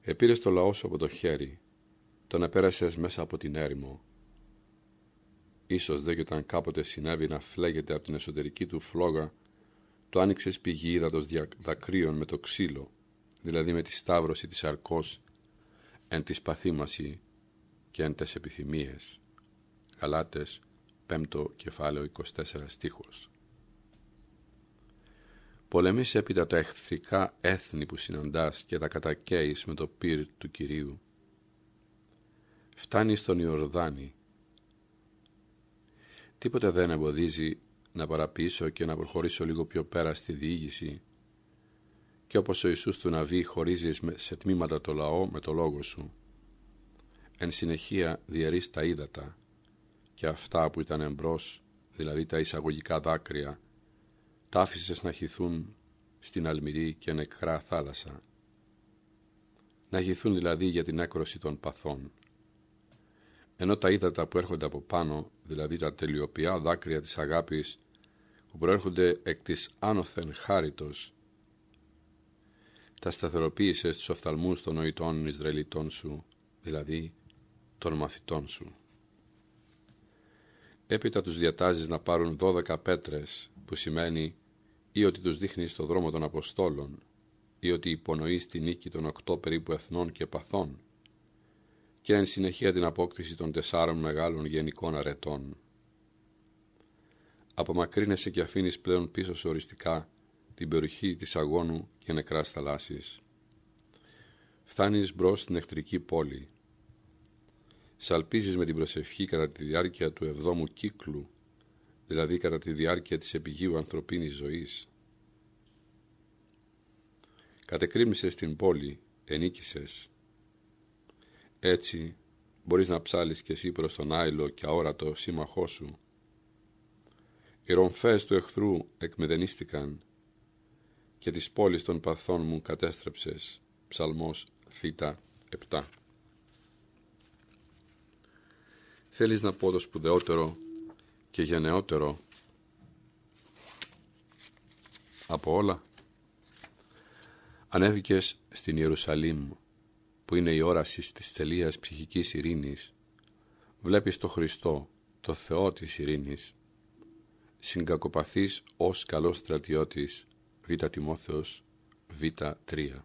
Επήρες το λαό σου από το χέρι το να πέρασες μέσα από την έρημο. Ίσως δε και όταν κάποτε συνέβη να φλέγεται από την εσωτερική του φλόγα, το άνοιξες πηγή ύδατος δακρύων με το ξύλο, δηλαδή με τη σταύρωση της αρκός, εν της παθήμαση και εν τες επιθυμίες. Γαλάτες, 5ο κεφάλαιο 24 στίχος. Πολεμείς έπειτα τα εχθρικά έθνη που συναντάς και τα κατακαίεις με το πύρ του Κυρίου φτάνει στον Ιορδάνη. Τίποτε δεν εμποδίζει να παραπίσω και να προχωρήσω λίγο πιο πέρα στη διήγηση και όπως ο Ιησούς του Ναβί χωρίζεις σε τμήματα το λαό με το λόγο σου. Εν συνεχεία διαιρείς τα ύδατα και αυτά που ήταν εμπρός, δηλαδή τα εισαγωγικά δάκρυα, τα άφησες να χυθούν στην αλμυρή και νεκρά θάλασσα. Να χυθούν δηλαδή για την έκρωση των παθών ενώ τα ύδατα που έρχονται από πάνω, δηλαδή τα τελειοποιά δάκρυα της αγάπης, που προέρχονται εκ της άνωθεν χάριτος, τα σταθεροποίησες στους οφθαλμούς των νοητών Ισραηλιτών σου, δηλαδή των μαθητών σου. Έπειτα τους διατάζεις να πάρουν δώδεκα πέτρες, που σημαίνει ή ότι τους δείχνεις το δρόμο των Αποστόλων, ή ότι υπονοείς τη νίκη των οκτώ περίπου εθνών και παθών, και εν συνεχεία την απόκτηση των τεσσάρων μεγάλων γενικών αρετών. Απομακρύνεσαι και αφήνεις πλέον πίσω σου οριστικά την περιοχή της αγώνου και νεκράς θαλάσσης. Φτάνεις μπρος στην εχθρική πόλη. Σαλπίζεις με την προσευχή κατά τη διάρκεια του εβδόμου κύκλου, δηλαδή κατά τη διάρκεια της επιγείου ανθρωπίνης ζωής. Κατεκρίμησες την πόλη, ενίκησες, έτσι μπορείς να ψάλεις κι εσύ προς τον άειλο και αόρατο σύμμαχό σου. Οι ρομφές του εχθρού εκμεδενίστηκαν και τις πόλεις των παθών μου κατέστρεψες. Ψαλμός Θ 7 Θέλεις να πω το σπουδαιότερο και γενναιότερο από όλα. Ανέβηκες στην Ιερουσαλήμ που είναι η όραση της τελείας ψυχικής ειρήνης, βλέπεις το Χριστό, το Θεό της ειρήνης. Συγκακοπαθείς ως καλός στρατιώτης, Β. Τιμόθεος, Β3.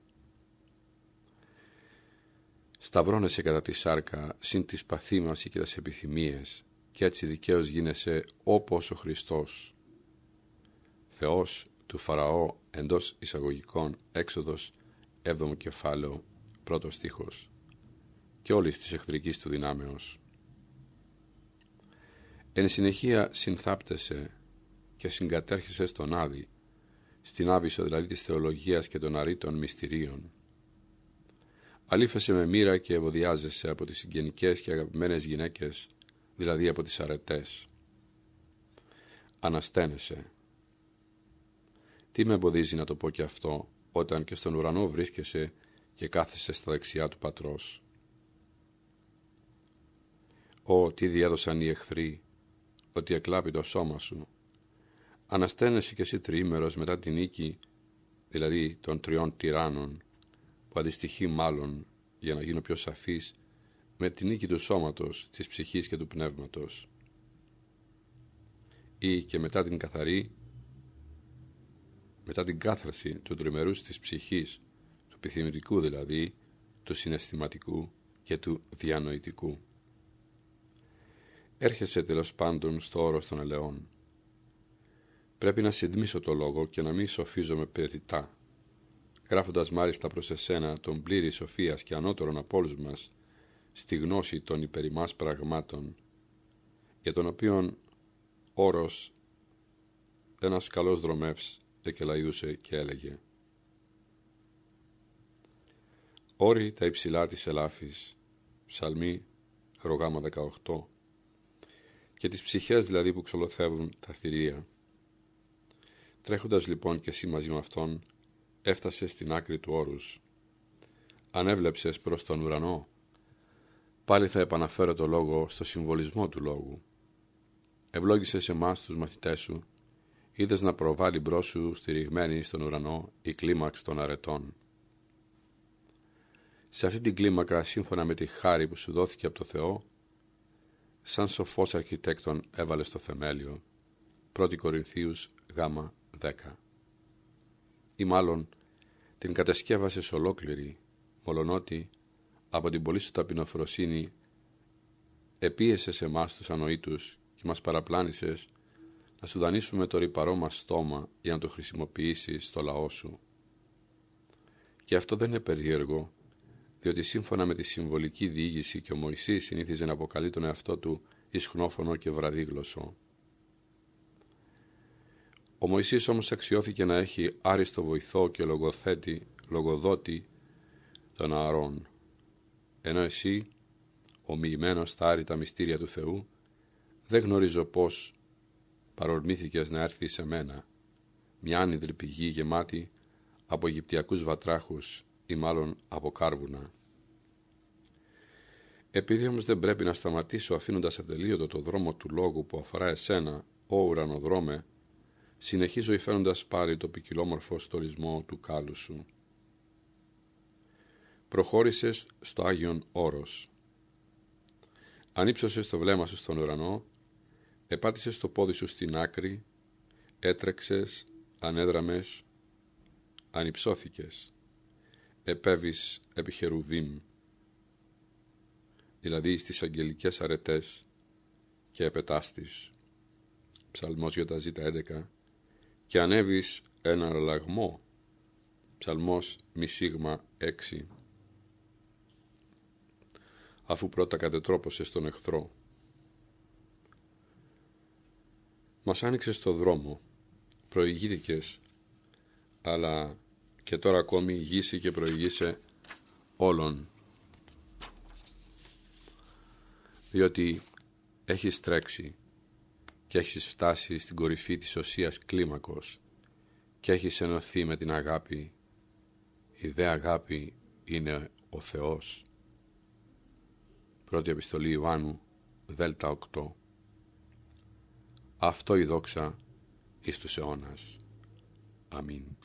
Σταυρώνεσαι κατά τη σάρκα, συν τη παθήμαση και τις επιθυμίες, και έτσι δικαίως γίνεσαι όπως ο Χριστός. Θεός του Φαραώ εντός εισαγωγικών έξοδος 7 κεφάλαιο πρώτος στίχος και όλης της εχθρικής του δυνάμεως. Εν συνεχεία συνθάπτεσαι και συγκατέρχεσαι στον Άδη, στην άβυσο δηλαδή της θεολογίας και των αρήτων μυστηρίων. Αλήφεσαι με μοίρα και ευωδιάζεσαι από τις συγγενικές και αγαπημένες γυναίκες, δηλαδή από τις αρετές. Ανασταίνεσαι. Τι με εμποδίζει να το πω και αυτό, όταν και στον ουρανό βρίσκεσαι και κάθεσε στα δεξιά του πατρός. Ω, τι διέδωσαν οι εχθροί, ότι εκλάβει το σώμα σου. Αναστένεσαι και εσύ τριήμερος μετά την νίκη, δηλαδή των τριών τυράννων, που αντιστοιχεί μάλλον, για να γίνω πιο σαφής, με την νίκη του σώματος, της ψυχής και του πνεύματος. Ή και μετά την καθαρή, μετά την κάθαρση του τριμερούς της ψυχής επιθυμητικού δηλαδή, του συναισθηματικού και του διανοητικού. Έρχεσαι τέλος πάντων στο όρος των ελαιών. Πρέπει να συντμίσω το λόγο και να μην σοφίζομαι περιτά, γράφοντας μάλιστα προς εσένα τον πλήρη σοφίας και ανώτερον από όλους μας, στη γνώση των υπερημάς πραγμάτων, για τον οποίον όρος ένας καλός δρομεύς εκελαίδουσε και έλεγε Όρη τα υψηλά της ελάφης, Ψαλμή, ρογάμα 18, και τις ψυχές δηλαδή που ξολοθεύουν τα θηρία. Τρέχοντας λοιπόν και εσύ μαζί με αυτόν, έφτασε στην άκρη του όρους. Ανέβλεψες προς τον ουρανό. Πάλι θα επαναφέρω το λόγο στο συμβολισμό του λόγου. Ευλόγησες εμάς τους μαθητές σου, είδες να προβάλλει μπρος σου στηριγμένη στον ουρανό η κλίμαξ των αρετών σε αυτή την κλίμακα σύμφωνα με τη χάρη που σου δόθηκε από το Θεό, σαν σοφός αρχιτέκτον έβαλε το θεμέλιο. 1 Κορινθίους γάμα 10 Ή μάλλον την κατασκεύασε ολόκληρη, μολονότι από την πολύ σου ταπεινοφροσύνη σε εμάς τους ανοήτους και μας παραπλάνησες να σου δανείσουμε το ρηπαρό μας στόμα για να το χρησιμοποιήσεις στο λαό σου. Και αυτό δεν είναι περίεργο, διότι σύμφωνα με τη συμβολική διήγηση και ο Μωυσής συνήθιζε να αποκαλεί τον εαυτό του ισχνόφωνο και βραδίγλωσσο. Ο Μωυσής όμως αξιώθηκε να έχει άριστο βοηθό και λογοθέτη, λογοδότη των αρών. Ενώ εσύ, ομοιημένος στα άρρητα μυστήρια του Θεού, δεν γνωρίζω πώς παρορμήθηκες να έρθεις σε μένα, μια άνυδρη πηγή γεμάτη από Αιγυπτιακούς βατράχους ή μάλλον από κάρβουνα. Επειδή όμως δεν πρέπει να σταματήσω αφήνοντας ατελείωτο το δρόμο του λόγου που αφορά εσένα, ο ουρανοδρόμε, συνεχίζω υφαίνοντας πάλι το ποικιλόμορφο στολισμό του κάλου σου. Προχώρησες στο Άγιον Όρος. Ανύψωσες το βλέμμα σου στον ουρανό, επάτησες το πόδι σου στην άκρη, έτρεξες, ανέδραμες, ανυψώθηκες επέβης επί χερουβήμ, δηλαδή στις αγγελικές αρετές και επετάστης, ψαλμός ζήτα 11, και ανέβης ένα λαγμό, ψαλμός μη σίγμα 6, αφού πρώτα κατετρόπωσε στον εχθρό. Μας άνοιξε το δρόμο, προηγήθηκες, αλλά και τώρα ακόμη γύση και προηγήσε όλων. Διότι έχεις τρέξει και έχεις φτάσει στην κορυφή της οσίας κλίμακος και έχεις ενωθεί με την αγάπη. Η δε αγάπη είναι ο Θεός. Πρώτη επιστολή Ιωάννου, Δέλτα 8. Αυτό η δόξα εις τους αιώνας. Αμήν.